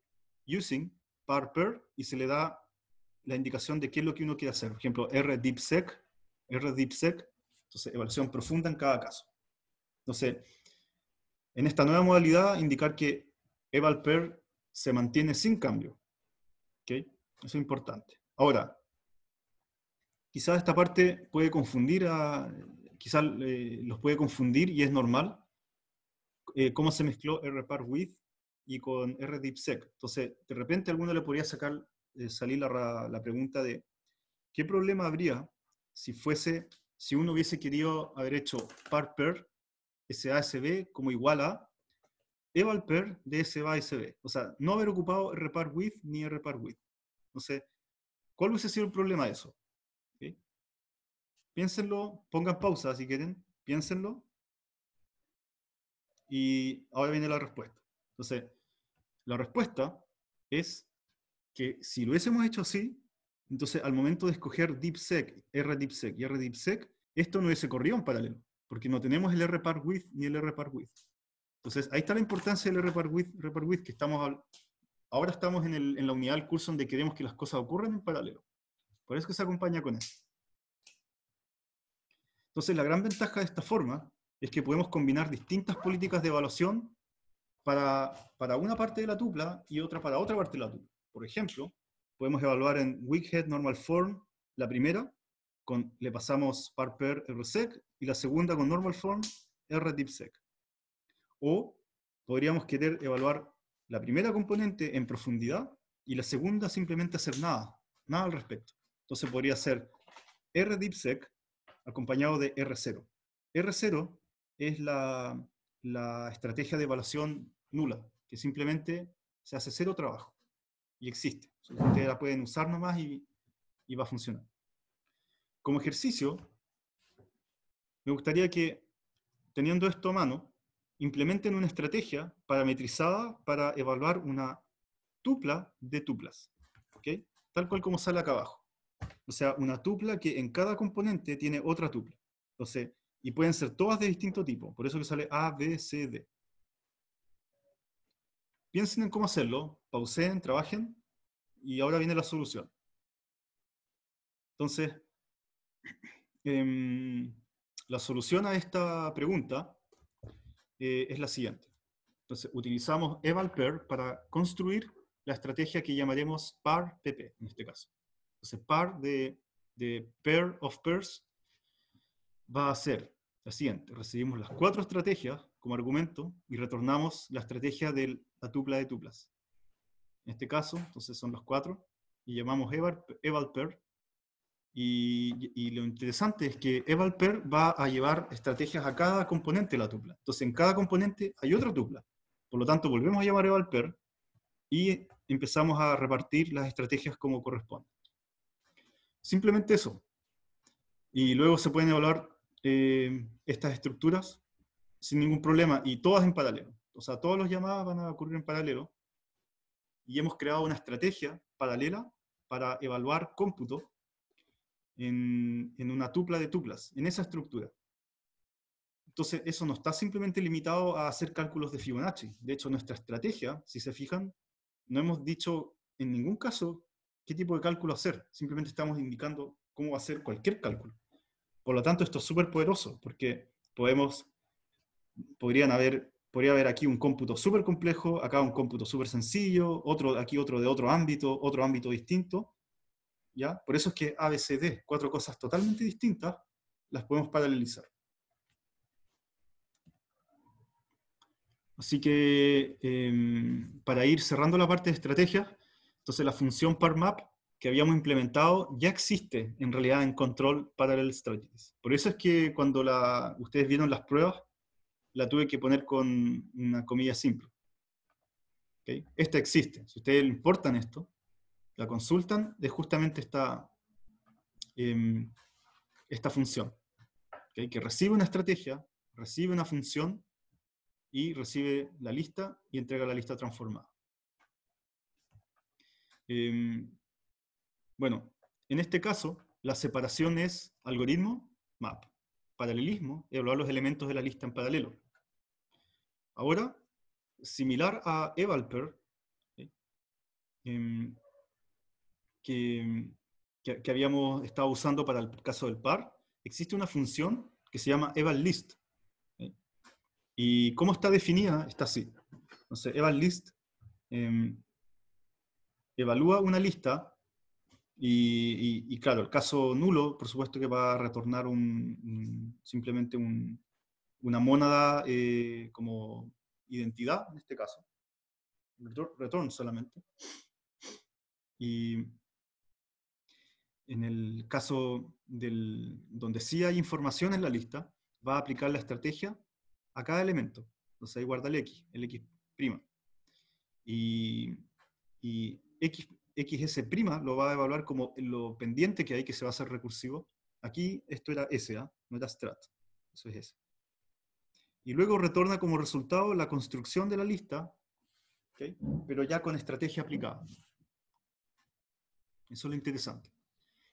using, par-per, y se le da la indicación de qué es lo que uno quiere hacer. Por ejemplo, r deep sec r deep sec entonces evaluación profunda en cada caso. Entonces, en esta nueva modalidad, indicar que eval pair se mantiene sin cambio. ¿Okay? Eso es importante. Ahora, quizás esta parte puede confundir a, quizás eh, los puede confundir y es normal eh, cómo se mezcló RPAR with y con RDIPSEC. Entonces, de repente alguno le podría sacar, eh, salir la, pregunta de ¿qué problema habría si fuese, si uno hubiese querido haber hecho par SASB como igual a eval per de SASB. O sea, no haber ocupado repar with ni repar with. Entonces, ¿cuál hubiese sido el problema de eso? Piénsenlo, pongan pausa si quieren, piénsenlo. Y ahora viene la respuesta. Entonces, la respuesta es que si lo hubiésemos hecho así, entonces al momento de escoger DeepSec, RDeepSec y RDeepSec, esto no hubiese corrido en paralelo porque no tenemos el RPAR width ni el RPAR width. Entonces, ahí está la importancia del RPAR with, RPAR with que estamos ahora estamos en, la unidad del curso donde queremos que las cosas ocurran en paralelo. Por eso que se acompaña con eso. Entonces, la gran ventaja de esta forma es que podemos combinar distintas políticas de evaluación para, para una parte de la tupla y otra para otra parte de la tupla. Por ejemplo, podemos evaluar en weak normal form la primera le pasamos parper rsec y la segunda con normal form rDeepSec. O podríamos querer evaluar la primera componente en profundidad y la segunda simplemente hacer nada, nada al respecto. Entonces podría ser rDeepSec acompañado de R0. R0 es la, estrategia de evaluación nula, que simplemente se hace cero trabajo y existe. Ustedes la pueden usar nomás y va a funcionar como ejercicio, me gustaría que, teniendo esto a mano, implementen una estrategia parametrizada para evaluar una tupla de tuplas, Tal cual como sale acá abajo. O sea, una tupla que en cada componente tiene otra tupla. Entonces, y pueden ser todas de distinto tipo, por eso que sale A, B, C, D. Piensen en cómo hacerlo, Pauseen, trabajen, y ahora viene la solución. Entonces, Em, la solución a esta pregunta eh, es la siguiente. Entonces, utilizamos eval pair para construir la estrategia que llamaremos par PP, en este caso. Entonces, par de, pair of pairs va a ser la siguiente. Recibimos las cuatro estrategias como argumento y retornamos la estrategia de la tupla de tuplas. En este caso, entonces son los cuatro y llamamos eval, eval pair y, lo interesante es que Evalper va a llevar estrategias a cada componente de la tupla. Entonces, en cada componente hay otra tupla. Por lo tanto, volvemos a llamar Evalper y empezamos a repartir las estrategias como corresponde. Simplemente eso. Y luego se pueden evaluar eh, estas estructuras sin ningún problema y todas en paralelo. O sea, todos los llamadas van a ocurrir en paralelo y hemos creado una estrategia paralela para evaluar cómputo en, una tupla de tuplas, en esa estructura. Entonces, eso no está simplemente limitado a hacer cálculos de Fibonacci. De hecho, nuestra estrategia, si se fijan, no hemos dicho en ningún caso qué tipo de cálculo hacer. Simplemente estamos indicando cómo hacer cualquier cálculo. Por lo tanto, esto es súper poderoso porque podemos, podrían haber, podría haber aquí un cómputo súper complejo, acá un cómputo súper sencillo, otro, aquí otro de otro ámbito, otro ámbito distinto, por eso es que ABCD, cuatro cosas totalmente distintas, las podemos paralelizar. Así que em, para ir cerrando la parte de estrategia, entonces la función ParMap que habíamos implementado ya existe en realidad en Control Parallel Strategies. Por eso es que cuando la, ustedes vieron las pruebas, la tuve que poner con una comilla simple. Esta existe. Si ustedes importan esto, la consultan de justamente esta, em, esta función. Que recibe una estrategia, recibe una función y recibe la lista y entrega la lista transformada. Em, bueno, en este caso, la separación es algoritmo, map. Paralelismo, evaluar los elementos de la lista en paralelo. Ahora, similar a Evalper, em, que, que, habíamos estado usando para el caso del par, existe una función que se llama evalList. Eh, ¿Y cómo está definida? Está así. Entonces, evalList eh, em, evalúa una lista y, y, claro, el caso nulo, por supuesto que va a retornar un, simplemente un, una mónada eh, como identidad, en este caso. retorno solamente. Y en el caso del, donde sí hay información en la lista, va a aplicar la estrategia a cada elemento. Entonces ahí guarda el X, el X prima. Y, X, XS prima lo va a evaluar como lo pendiente que hay que se va a hacer recursivo. Aquí esto era S, ¿ah? no era strat. Eso es S. Y luego retorna como resultado la construcción de la lista, pero ya con estrategia aplicada. Eso es lo interesante.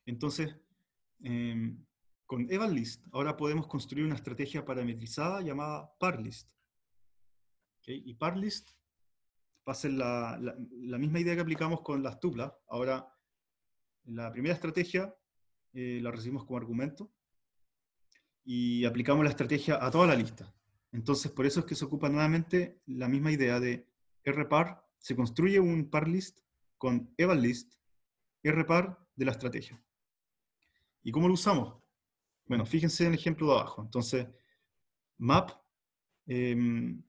Entonces, em, con EvalList ahora podemos construir una estrategia parametrizada llamada ParList. Y ParList va a ser la, misma idea que aplicamos con las tuplas. Ahora, la primera estrategia eh, la recibimos como argumento y aplicamos la estrategia a toda la lista. Entonces, por eso es que se ocupa nuevamente la misma idea de RPAR. Se construye un ParList con EvalList, RPAR de la estrategia. ¿Y cómo lo usamos? Bueno, fíjense en el ejemplo de abajo. Entonces, map, em,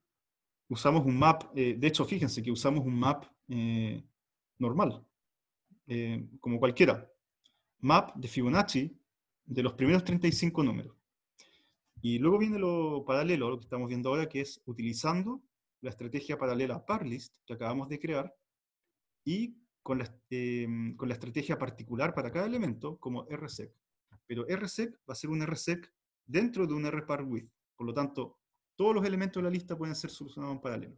usamos un map, eh, de hecho, fíjense que usamos un map eh, normal, eh, como cualquiera. Map de Fibonacci de los primeros 35 números. Y luego viene lo paralelo, lo que estamos viendo ahora, que es utilizando la estrategia paralela parlist que acabamos de crear y con la, em, con la estrategia particular para cada elemento como rsec pero rsec va a ser un rsec dentro de un rpar with. Por lo tanto, todos los elementos de la lista pueden ser solucionados en paralelo.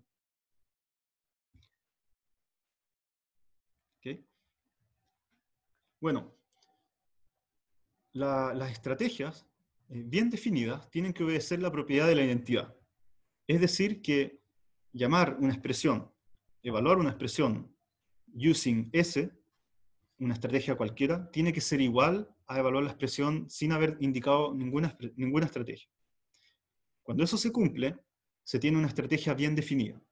Bueno, las estrategias eh, bien definidas tienen que obedecer la propiedad de la identidad. Es decir, que llamar una expresión, evaluar una expresión using S, una estrategia cualquiera, tiene que ser igual a evaluar la expresión sin haber indicado ninguna, ninguna estrategia. Cuando eso se cumple, se tiene una estrategia bien definida.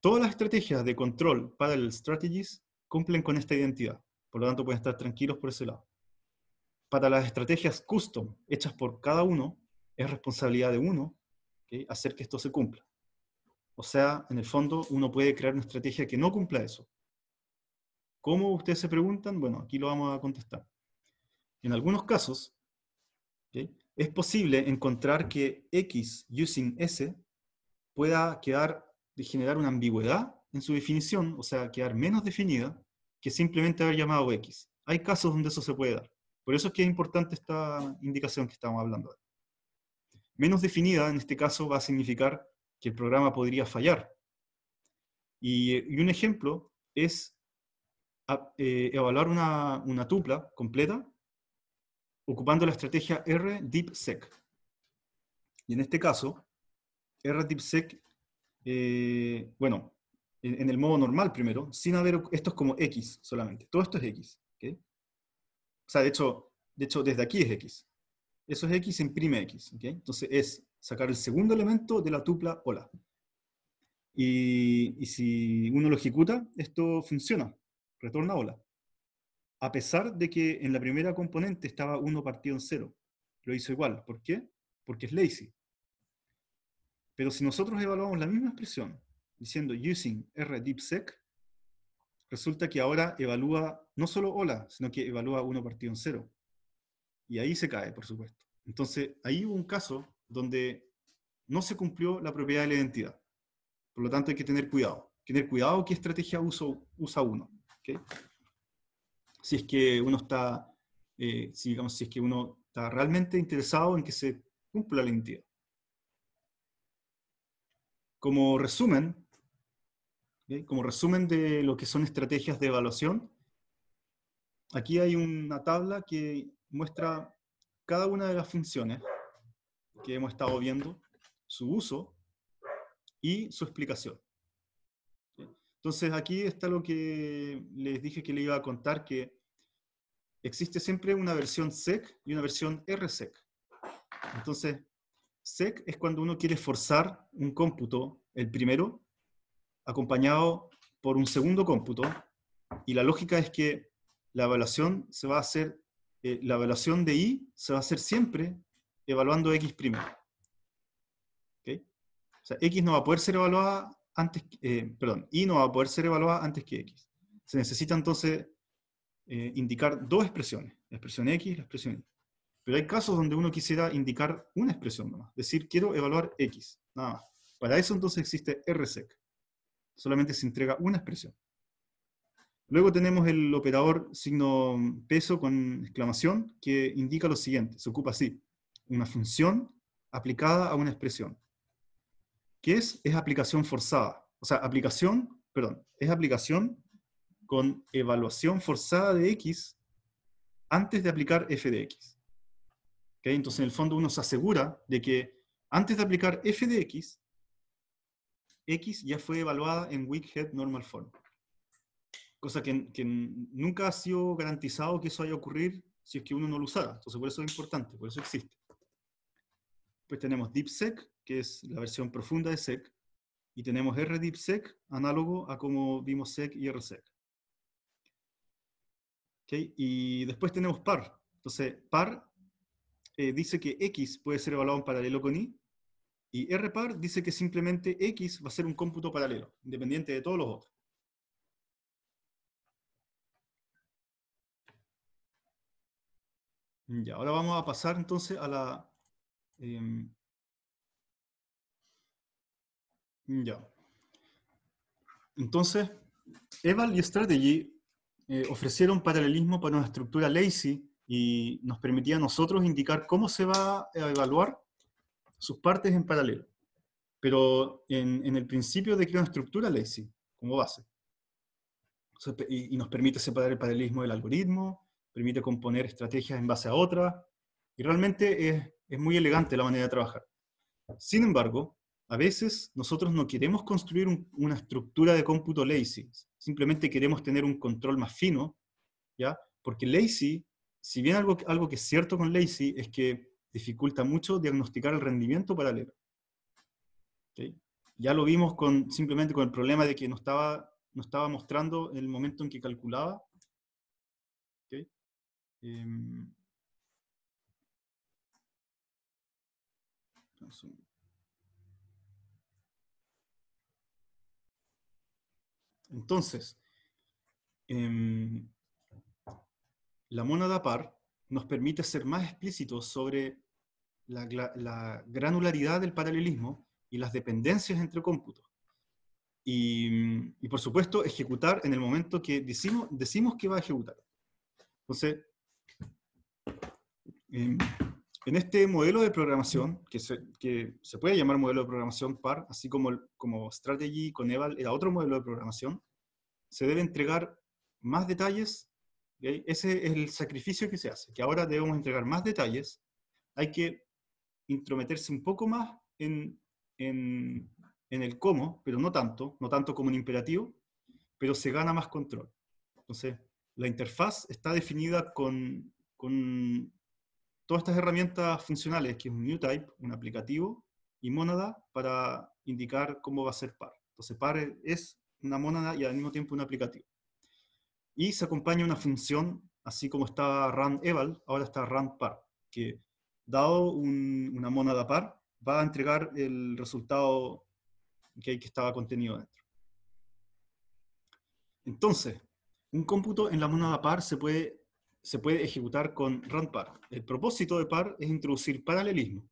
Todas las estrategias de control para el Strategies cumplen con esta identidad, por lo tanto pueden estar tranquilos por ese lado. Para las estrategias custom hechas por cada uno, es responsabilidad de uno hacer que esto se cumpla. O sea, en el fondo, uno puede crear una estrategia que no cumpla eso. ¿Cómo ustedes se preguntan? Bueno, aquí lo vamos a contestar. En algunos casos, es posible encontrar que X using S pueda quedar, generar una ambigüedad en su definición, o sea, quedar menos definida que simplemente haber llamado X. Hay casos donde eso se puede dar. Por eso es que es importante esta indicación que estamos hablando Menos definida, en este caso, va a significar que el programa podría fallar. Y, un ejemplo es eh, evaluar una, tupla completa ocupando la estrategia RDeepSec. Y en este caso, RDeepSec, eh, bueno, en, el modo normal primero, sin haber, esto es como X solamente, todo esto es X. O sea, de hecho, de hecho, desde aquí es X. Eso es X, imprime X. Entonces es sacar el segundo elemento de la tupla hola. y si uno lo ejecuta, esto funciona, retorna hola a pesar de que en la primera componente estaba 1 partido en 0. Lo hizo igual. ¿Por qué? Porque es lazy. Pero si nosotros evaluamos la misma expresión, diciendo using rdeepsec, resulta que ahora evalúa no solo hola, sino que evalúa 1 partido en 0. Y ahí se cae, por supuesto. Entonces, ahí hubo un caso donde no se cumplió la propiedad de la identidad. Por lo tanto, hay que tener cuidado. Tener cuidado qué estrategia usa uno. ¿okay? si es que uno está, eh, si, es que uno está realmente interesado en que se cumpla la entidad. Como resumen, como resumen de lo que son estrategias de evaluación, aquí hay una tabla que muestra cada una de las funciones que hemos estado viendo, su uso y su explicación. Entonces aquí está lo que les dije que le iba a contar, que existe siempre una versión sec y una versión rsec. Entonces, sec es cuando uno quiere forzar un cómputo, el primero, acompañado por un segundo cómputo, y la lógica es que la evaluación se va a hacer, eh, la evaluación de i se va a hacer siempre evaluando x primero. ¿Okay? O sea, x no va a poder ser evaluada antes, eh, perdón, y no va a poder ser evaluada antes que x. Se necesita entonces eh, indicar dos expresiones, la expresión x y la expresión y. Pero hay casos donde uno quisiera indicar una expresión nomás, decir quiero evaluar x, nada más. Para eso entonces existe rsec, solamente se entrega una expresión. Luego tenemos el operador signo peso con exclamación que indica lo siguiente, se ocupa así, una función aplicada a una expresión que es, es aplicación forzada. O sea, aplicación, perdón, es aplicación con evaluación forzada de X antes de aplicar f de X. ¿Okay? Entonces, en el fondo uno se asegura de que antes de aplicar f de X, X ya fue evaluada en weak head normal form. Cosa que, nunca ha sido garantizado que eso haya ocurrido si es que uno no lo usara. Entonces, por eso es importante, por eso existe. Pues tenemos DeepSec, que es la versión profunda de SEC, y tenemos RDeepSec análogo a como vimos SEC y RSEC. ¿Okay? Y después tenemos PAR. Entonces, PAR eh, dice que X puede ser evaluado en paralelo con Y, y RPAR dice que simplemente X va a ser un cómputo paralelo, independiente de todos los otros. Ya, ahora vamos a pasar entonces a la em, Ya. Entonces, Eval y Strategy eh, ofrecieron paralelismo para una estructura lazy y nos permitía a nosotros indicar cómo se va a evaluar sus partes en paralelo. Pero en, el principio de crear una estructura lazy como base. y, nos permite separar el paralelismo del algoritmo, permite componer estrategias en base a otras, y realmente es, es muy elegante la manera de trabajar. Sin embargo, a veces nosotros no queremos construir una estructura de cómputo lazy, simplemente queremos tener un control más fino, ¿ya? Porque lazy, si bien algo, algo que es cierto con lazy es que dificulta mucho diagnosticar el rendimiento paralelo. Ya lo vimos con, simplemente con el problema de que no estaba, no estaba mostrando el momento en que calculaba. Em, Entonces, em, la mónada par nos permite ser más explícitos sobre la, granularidad del paralelismo y las dependencias entre cómputos. Y, por supuesto, ejecutar en el momento que decimos, que va a ejecutar. Entonces, em, en este modelo de programación, que se, puede llamar modelo de programación PAR, así como, como Strategy con Eval era otro modelo de programación, se debe entregar más detalles. Ese es el sacrificio que se hace, que ahora debemos entregar más detalles. Hay que intrometerse un poco más en, en, el cómo, pero no tanto, no tanto como un imperativo, pero se gana más control. Entonces, la interfaz está definida con, con todas estas herramientas funcionales, que es un type un aplicativo, y monada para indicar cómo va a ser par. Entonces par es una monada y al mismo tiempo un aplicativo. Y se acompaña una función, así como está run eval, ahora está run par, que dado una monada par, va a entregar el resultado que, que estaba contenido dentro. Entonces, un cómputo en la monada par se puede se puede ejecutar con runpar. El propósito de PAR es introducir paralelismo.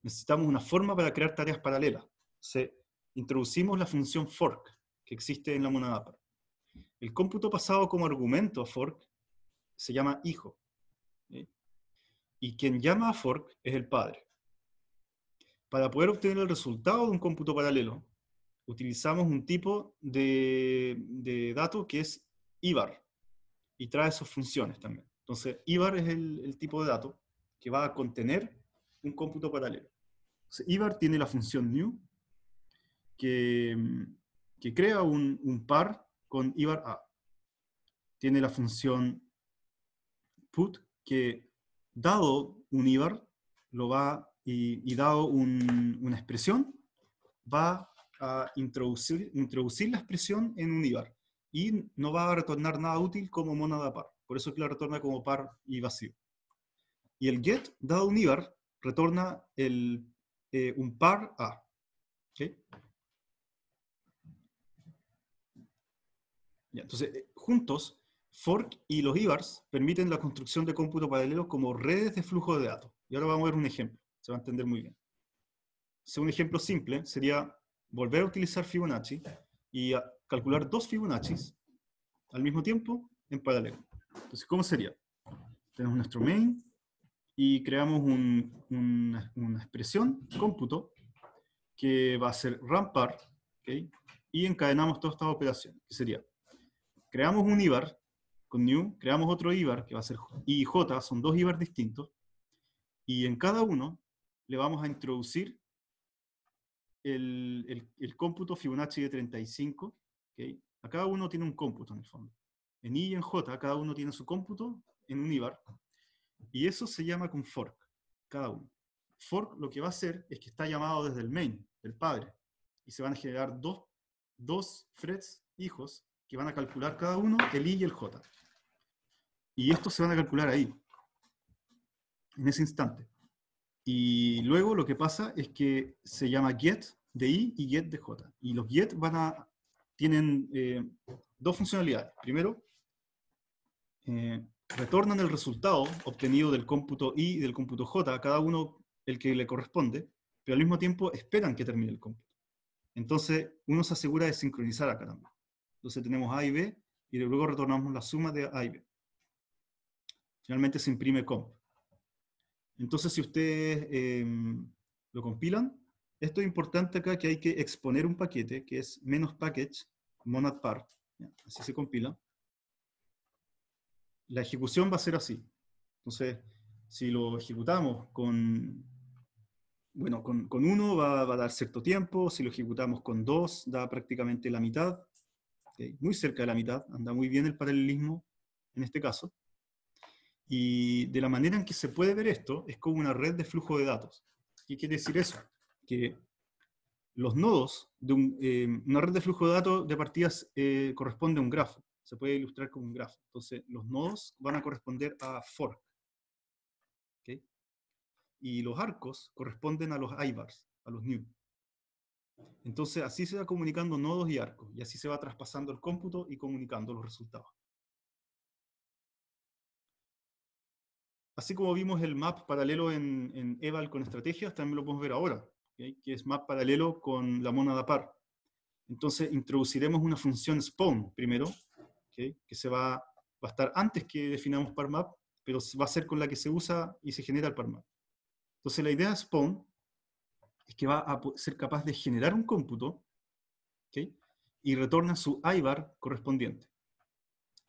Necesitamos una forma para crear tareas paralelas. Se, introducimos la función fork que existe en la monada PAR. El cómputo pasado como argumento a fork se llama hijo. Y quien llama a fork es el padre. Para poder obtener el resultado de un cómputo paralelo, utilizamos un tipo de, dato que es IBAR y trae sus funciones también. Entonces, IVAR es el, tipo de dato que va a contener un cómputo paralelo. Entonces, IVAR tiene la función new que, que crea un, un, par con IVAR A. Tiene la función put que dado un IVAR lo va y, dado una expresión va a introducir, introducir la expresión en un IVAR y no va a retornar nada útil como monada par. Por eso que la retorna como par y vacío. Y el get, dado un IVAR, retorna el, eh, un par A. entonces, eh, juntos, fork y los IVARs permiten la construcción de cómputo paralelo como redes de flujo de datos. Y ahora vamos a ver un ejemplo, se va a entender muy bien. un ejemplo simple sería volver a utilizar Fibonacci y calcular dos Fibonacci al mismo tiempo en paralelo. Entonces, ¿cómo sería? Tenemos nuestro main y creamos una, expresión, cómputo, que va a ser rampar, y encadenamos todas estas operaciones, que sería, creamos un IVAR con new, creamos otro IVAR, que va a ser I y J, son dos IVAR distintos, y en cada uno le vamos a introducir el, el cómputo Fibonacci de 35 cada uno tiene un cómputo en el fondo. En I y en J, cada uno tiene su cómputo en un IBAR. Y eso se llama con fork, cada uno. Fork lo que va a hacer es que está llamado desde el main, el padre. Y se van a generar dos, dos frets hijos que van a calcular cada uno el I y el J. Y estos se van a calcular ahí, en ese instante. Y luego lo que pasa es que se llama get de i y get de j. Y los get van a tienen eh, dos funcionalidades. Primero, eh, retornan el resultado obtenido del cómputo I y del cómputo J, cada uno el que le corresponde, pero al mismo tiempo esperan que termine el cómputo. Entonces, uno se asegura de sincronizar a cada uno. Entonces tenemos A y B, y luego retornamos la suma de A y B. Finalmente se imprime comp. Entonces, si ustedes eh, lo compilan, esto es importante acá que hay que exponer un paquete que es menos package monad part, así se compila. La ejecución va a ser así. Entonces, si lo ejecutamos con, bueno, con, con uno va, va, a dar cierto tiempo, si lo ejecutamos con dos da prácticamente la mitad, muy cerca de la mitad, anda muy bien el paralelismo en este caso. Y de la manera en que se puede ver esto, es como una red de flujo de datos. ¿Qué quiere decir eso? que los nodos de eh, una red de flujo de datos de partidas eh, corresponde a un grafo. Se puede ilustrar con un grafo. Entonces, los nodos van a corresponder a fork. Y los arcos corresponden a los ibars, a los new. Entonces, así se va comunicando nodos y arcos. Y así se va traspasando el cómputo y comunicando los resultados. Así como vimos el map paralelo en Eval con estrategias, también lo podemos ver ahora que es map paralelo con la monada par. Entonces introduciremos una función spawn primero, que se va, a estar antes que definamos parmap, pero va a ser con la que se usa y se genera el parmap. Entonces la idea de spawn es que va a ser capaz de generar un cómputo y retorna su ibar correspondiente.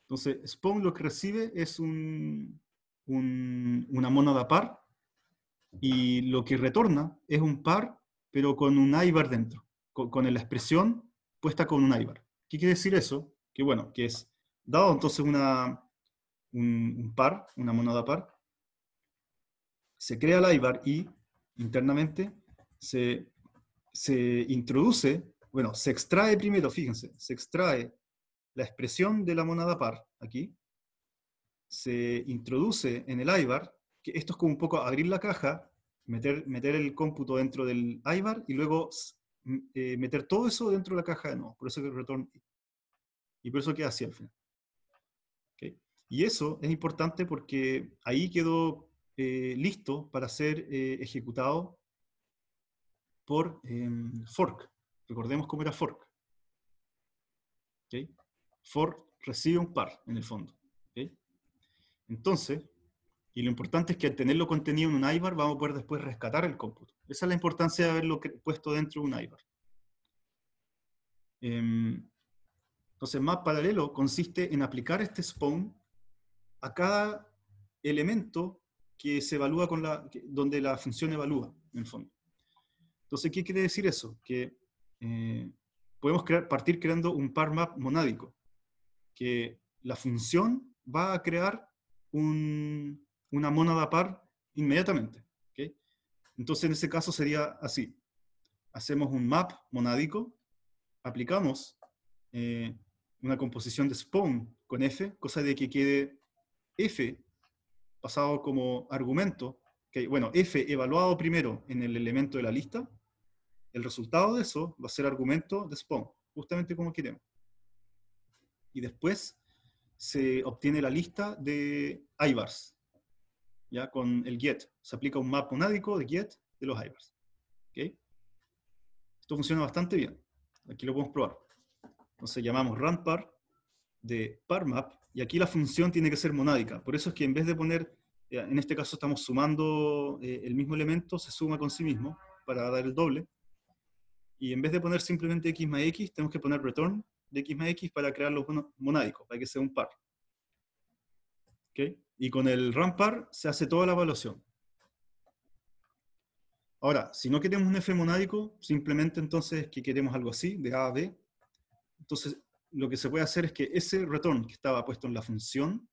Entonces spawn lo que recibe es un, una monada par y lo que retorna es un par, pero con un Ibar dentro, con, la expresión puesta con un Ibar. ¿Qué quiere decir eso? Que bueno, que es dado entonces una, un, par, una monada par, se crea el Ibar y internamente se, se introduce, bueno, se extrae primero, fíjense, se extrae la expresión de la monada par aquí, se introduce en el Ibar que esto es como un poco abrir la caja, meter, meter el cómputo dentro del ibar, y luego eh, meter todo eso dentro de la caja de nuevo. Por eso que retorno y por eso queda así al final. Y eso es importante porque ahí quedó eh, listo para ser eh, ejecutado por em, fork. Recordemos cómo era fork. ¿Okay? fork recibe un par en el fondo. ¿Okay? Entonces, y lo importante es que al tenerlo contenido en un IVAR vamos a poder después rescatar el cómputo. Esa es la importancia de haberlo puesto dentro de un IVAR. Em, entonces, map paralelo consiste en aplicar este spawn a cada elemento que se evalúa con la, donde la función evalúa, en el fondo. Entonces, ¿qué quiere decir eso? Que eh, podemos crear, partir creando un par map monádico, que la función va a crear un, una mónada par inmediatamente. Entonces, en ese caso sería así. Hacemos un map monádico, aplicamos eh, una composición de spawn con f, cosa de que quede f pasado como argumento, que, bueno, f evaluado primero en el elemento de la lista, el resultado de eso va a ser argumento de spawn, justamente como queremos. Y después se obtiene la lista de IVARs, ya con el get. Se aplica un map monádico de get de los hypers. Esto funciona bastante bien. Aquí lo podemos probar. Entonces llamamos runPar de parmap y aquí la función tiene que ser monádica. Por eso es que en vez de poner, eh, en este caso estamos sumando eh, el mismo elemento, se suma con sí mismo para dar el doble. Y en vez de poner simplemente x más x, tenemos que poner return de x más x para crear los monádicos, para que sea un par. ¿Okay? y con el rampar se hace toda la evaluación. Ahora, si no queremos un F monádico, simplemente entonces que queremos algo así, de A a B, entonces lo que se puede hacer es que ese return que estaba puesto en la función,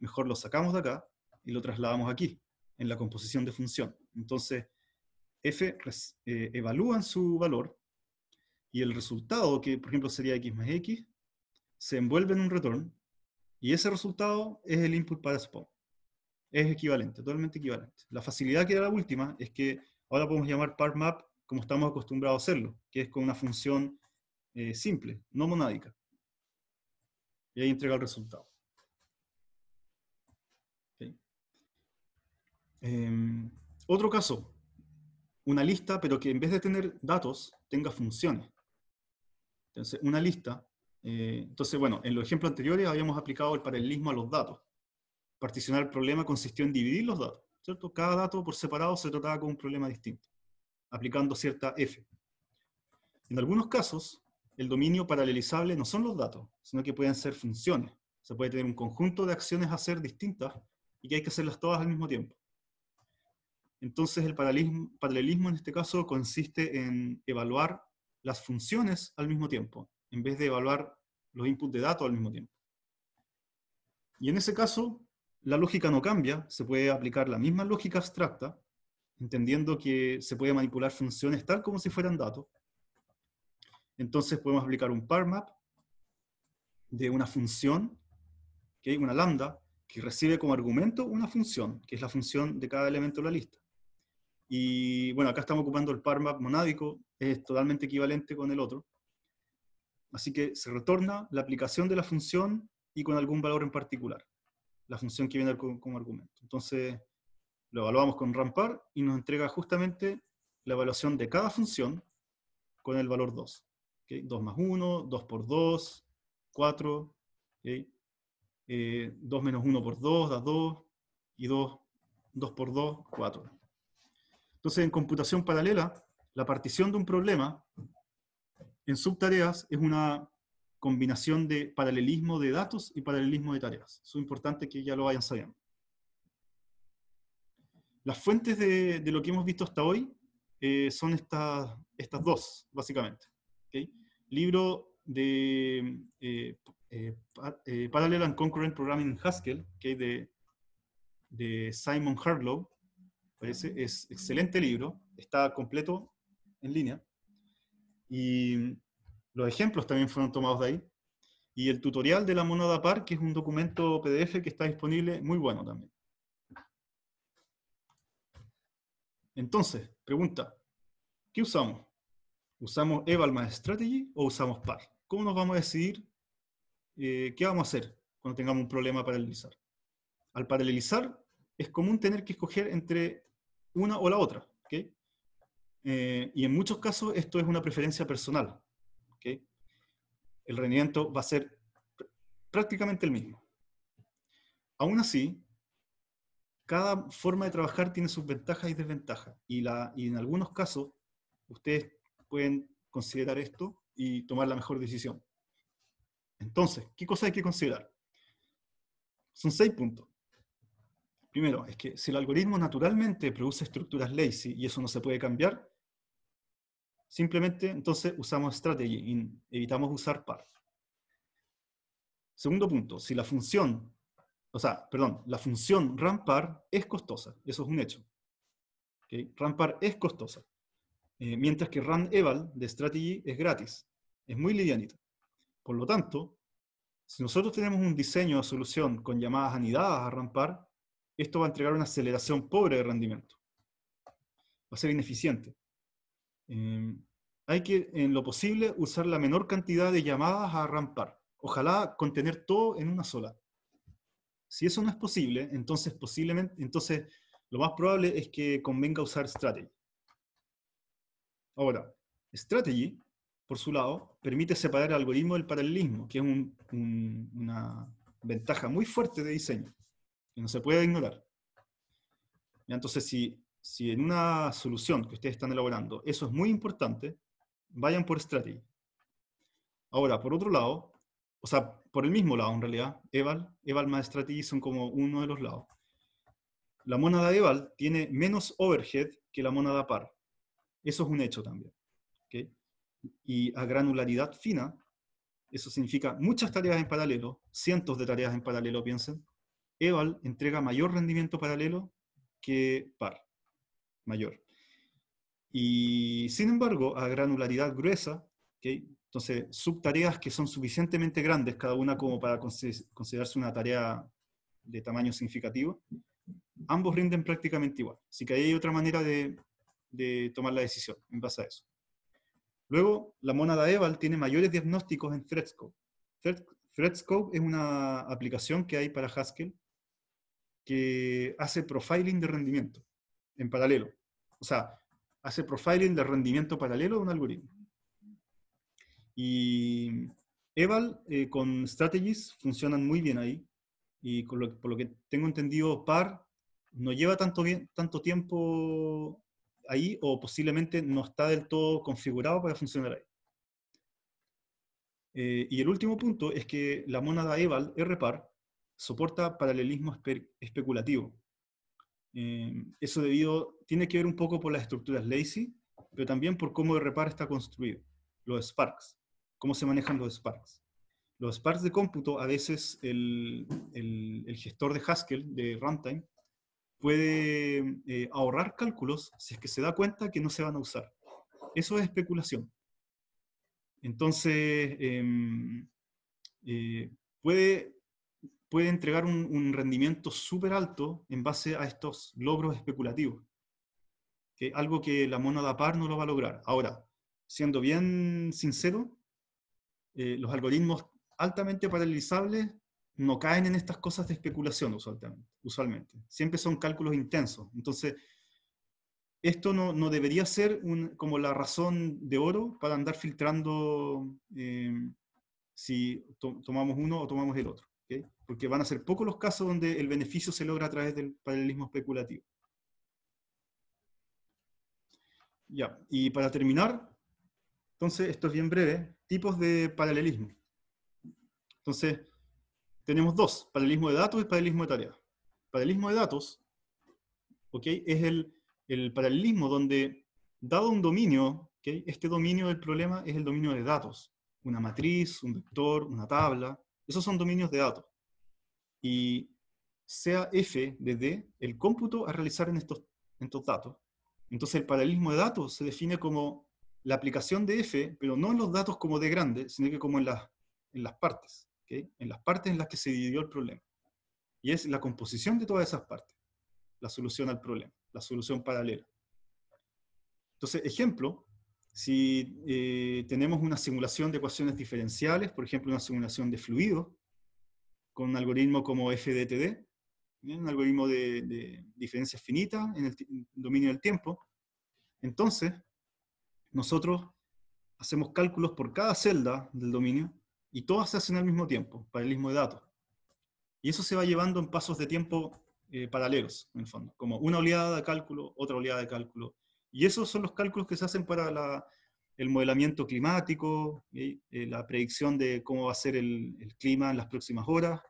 mejor lo sacamos de acá y lo trasladamos aquí, en la composición de función. Entonces, F eh, evalúa su valor y el resultado, que por ejemplo sería X más X, se envuelve en un return y ese resultado es el input para spawn. Es equivalente, totalmente equivalente. La facilidad que da la última es que ahora podemos llamar part map como estamos acostumbrados a hacerlo, que es con una función eh, simple, no monádica. Y ahí entrega el resultado. Em, otro caso, una lista, pero que en vez de tener datos, tenga funciones. Entonces, una lista eh, entonces, bueno, en los ejemplos anteriores habíamos aplicado el paralelismo a los datos. Particionar el problema consistió en dividir los datos, ¿cierto? Cada dato por separado se trataba con un problema distinto, aplicando cierta F. En algunos casos, el dominio paralelizable no son los datos, sino que pueden ser funciones. Se puede tener un conjunto de acciones a hacer distintas y que hay que hacerlas todas al mismo tiempo. Entonces el paralelismo en este caso consiste en evaluar las funciones al mismo tiempo, en vez de evaluar los inputs de datos al mismo tiempo. Y en ese caso, la lógica no cambia, se puede aplicar la misma lógica abstracta, entendiendo que se puede manipular funciones tal como si fueran datos. Entonces podemos aplicar un ParMap de una función, que es una lambda, que recibe como argumento una función, que es la función de cada elemento de la lista. Y bueno, acá estamos ocupando el ParMap monádico, es totalmente equivalente con el otro. Así que se retorna la aplicación de la función y con algún valor en particular, la función que viene como argumento. Entonces, lo evaluamos con Rampar y nos entrega justamente la evaluación de cada función con el valor 2. 2 más 1, 2 por 2, 4, 2 menos 1 por 2 da 2, y 2, 2 por 2, 4. Entonces, en computación paralela, la partición de un problema en subtareas es una combinación de paralelismo de datos y paralelismo de tareas. es importante que ya lo vayan sabiendo. Las fuentes de, lo que hemos visto hasta hoy eh, son estas, estas dos, básicamente. Libro de eh, eh, Parallel and Concurrent Programming in Haskell, de, Simon Harlow, es es excelente libro, está completo en línea. Y los ejemplos también fueron tomados de ahí. Y el tutorial de la monada par, que es un documento PDF que está disponible, muy bueno también. Entonces, pregunta, ¿qué usamos? ¿Usamos Eval Strategy o usamos PAR? ¿Cómo nos vamos a decidir eh, qué vamos a hacer cuando tengamos un problema paralelizar? Al paralelizar, es común tener que escoger entre una o la otra. ¿okay? Eh, y en muchos casos esto es una preferencia personal. El rendimiento va a ser prácticamente el mismo. Aún así, cada forma de trabajar tiene sus ventajas y desventajas. Y, y en algunos casos, ustedes pueden considerar esto y tomar la mejor decisión. Entonces, ¿qué cosas hay que considerar? Son seis puntos. Primero, es que si el algoritmo naturalmente produce estructuras lazy y eso no se puede cambiar, Simplemente, entonces, usamos strategy y evitamos usar par. Segundo punto, si la función, o sea, perdón, la función rampar es costosa, eso es un hecho. que Rampar es costosa. Eh, mientras que run eval de strategy es gratis, es muy livianito. Por lo tanto, si nosotros tenemos un diseño de solución con llamadas anidadas a rampar, esto va a entregar una aceleración pobre de rendimiento. Va a ser ineficiente. Em, hay que, en lo posible, usar la menor cantidad de llamadas a rampar. Ojalá contener todo en una sola. Si eso no es posible, entonces posiblemente, entonces lo más probable es que convenga usar strategy. Ahora, strategy, por su lado, permite separar el algoritmo del paralelismo, que es una ventaja muy fuerte de diseño, que no se puede ignorar. entonces, si si en una solución que ustedes están elaborando eso es muy importante, vayan por Strategy. Ahora, por otro lado, o sea, por el mismo lado en realidad, Eval, Eval más Strategy son como uno de los lados. La monada Eval tiene menos overhead que la moneda par. Eso es un hecho también. Y a granularidad fina, eso significa muchas tareas en paralelo, cientos de tareas en paralelo, piensen. Eval entrega mayor rendimiento paralelo que par mayor. Y sin embargo, a granularidad gruesa, entonces subtareas que son suficientemente grandes, cada una como para considerarse una tarea de tamaño significativo, ambos rinden prácticamente igual. Así que ahí hay otra manera de, tomar la decisión en base a eso. Luego, la monada Eval tiene mayores diagnósticos en Threadscope. Threadscope es una aplicación que hay para Haskell que hace profiling de rendimiento en paralelo. O sea, hace profiling de rendimiento paralelo de un algoritmo. Y Eval eh, con strategies funcionan muy bien ahí. Y por lo que tengo entendido, PAR no lleva tanto, tiempo ahí o posiblemente no está del todo configurado para funcionar ahí. Eh, y el último punto es que la monada Eval, RPAR, soporta paralelismo especulativo. Eh, eso debido, tiene que ver un poco por las estructuras lazy, pero también por cómo de repar está construido, los Sparks, cómo se manejan los Sparks. Los Sparks de cómputo, a veces el, el, gestor de Haskell, de runtime, puede eh, ahorrar cálculos si es que se da cuenta que no se van a usar. Eso es especulación. Entonces, em, eh, puede puede entregar un, rendimiento súper alto en base a estos logros especulativos. Que algo que la moneda par no lo va a lograr. Ahora, siendo bien sincero, eh, los algoritmos altamente paralizables no caen en estas cosas de especulación usualmente. Siempre son cálculos intensos. Entonces, esto no, debería ser como la razón de oro para andar filtrando eh, si tomamos uno o tomamos el otro porque van a ser pocos los casos donde el beneficio se logra a través del paralelismo especulativo. Ya, y para terminar, entonces, esto es bien breve, tipos de paralelismo. Entonces, tenemos dos, paralelismo de datos y paralelismo de tareas. Paralelismo de datos, ¿ok? Es el, paralelismo donde, dado un dominio, Este dominio del problema es el dominio de datos. Una matriz, un vector, una tabla, esos son dominios de datos. Y sea f de d el cómputo a realizar en estos, estos datos. Entonces el paralelismo de datos se define como la aplicación de f, pero no en los datos como de grande, sino que como en las, en las partes. En las partes en las que se dividió el problema. Y es la composición de todas esas partes. La solución al problema, la solución paralela. Entonces, ejemplo, si eh, tenemos una simulación de ecuaciones diferenciales, por ejemplo, una simulación de fluido, con un algoritmo como FDTD, un algoritmo de, de diferencias finitas en el dominio del tiempo, entonces nosotros hacemos cálculos por cada celda del dominio y todas se hacen al mismo tiempo, paralelismo de datos. Y eso se va llevando en pasos de tiempo eh, paralelos, en el fondo, como una oleada de cálculo, otra oleada de cálculo, y esos son los cálculos que se hacen para el modelamiento climático, eh, la predicción de cómo va a ser el, clima en las próximas horas,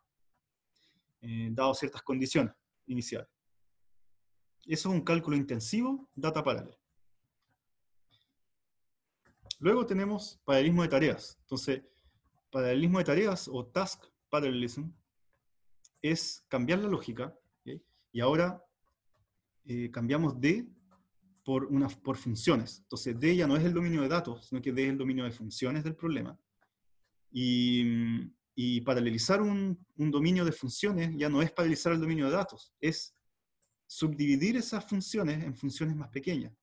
eh, dado ciertas condiciones iniciales. Eso es un cálculo intensivo, data parallel. Luego tenemos paralelismo de tareas. Entonces, paralelismo de tareas o task parallelism es cambiar la lógica. Y ahora eh, cambiamos de por, por funciones. Entonces, D ya no es el dominio de datos, sino que D es el dominio de funciones del problema. Y, y paralelizar un, un, dominio de funciones ya no es paralelizar el dominio de datos, es subdividir esas funciones en funciones más pequeñas.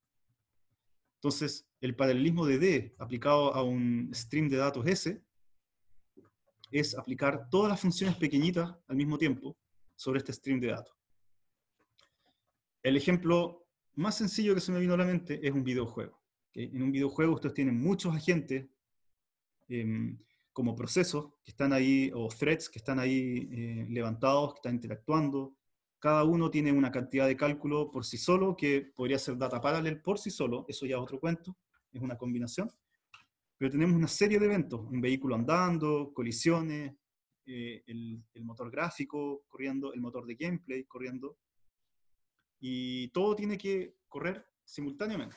Entonces, el paralelismo de D aplicado a un stream de datos S es aplicar todas las funciones pequeñitas al mismo tiempo sobre este stream de datos. El ejemplo más sencillo que se me vino a la mente es un videojuego. En un videojuego ustedes tienen muchos agentes em, como procesos que están ahí, o threads que están ahí eh, levantados, que están interactuando. Cada uno tiene una cantidad de cálculo por sí solo, que podría ser data parallel por sí solo, eso ya es otro cuento, es una combinación. Pero tenemos una serie de eventos, un vehículo andando, colisiones, eh, el motor gráfico corriendo, el motor de gameplay corriendo, y todo tiene que correr simultáneamente.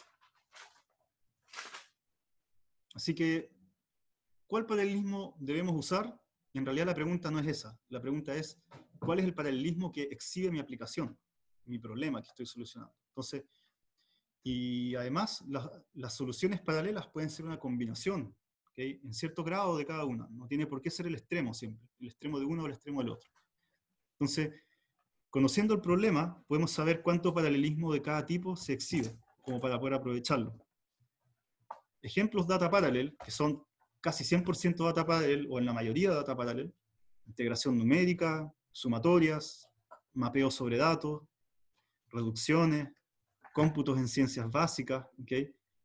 Así que, ¿cuál paralelismo debemos usar? en realidad la pregunta no es esa, la pregunta es, ¿cuál es el paralelismo que exhibe mi aplicación, mi problema que estoy solucionando? Entonces, y además, las, soluciones paralelas pueden ser una combinación, en cierto grado de cada una, no tiene por qué ser el extremo siempre, el extremo de uno o el extremo del otro. Entonces, Conociendo el problema, podemos saber cuánto paralelismo de cada tipo se exhibe, como para poder aprovecharlo. Ejemplos data parallel, que son casi 100% data parallel, o en la mayoría data parallel, integración numérica, sumatorias, mapeo sobre datos, reducciones, cómputos en ciencias básicas,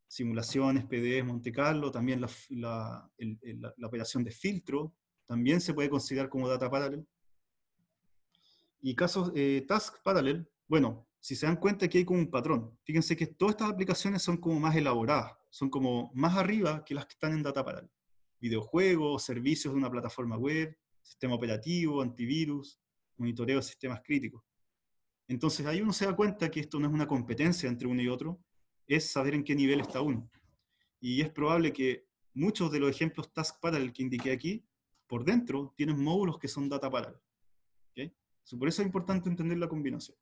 simulaciones, PDEs, Monte Carlo, también la, la, operación de filtro, también se puede considerar como data parallel. Y casos de eh, Task Parallel, bueno, si se dan cuenta que hay como un patrón. Fíjense que todas estas aplicaciones son como más elaboradas, son como más arriba que las que están en Data Parallel. Videojuegos, servicios de una plataforma web, sistema operativo, antivirus, monitoreo de sistemas críticos. Entonces ahí uno se da cuenta que esto no es una competencia entre uno y otro, es saber en qué nivel está uno. Y es probable que muchos de los ejemplos Task Parallel que indiqué aquí, por dentro, tienen módulos que son Data Parallel. ¿okay? Por eso es importante entender la combinación.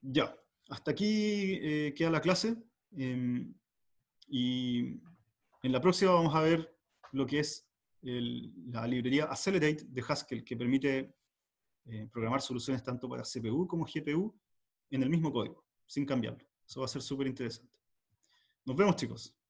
Ya, hasta aquí eh, queda la clase. Em, y en la próxima vamos a ver lo que es la librería Accelerate de Haskell, que permite eh, programar soluciones tanto para CPU como GPU en el mismo código, sin cambiarlo. Eso va a ser súper interesante. Nos vemos, chicos.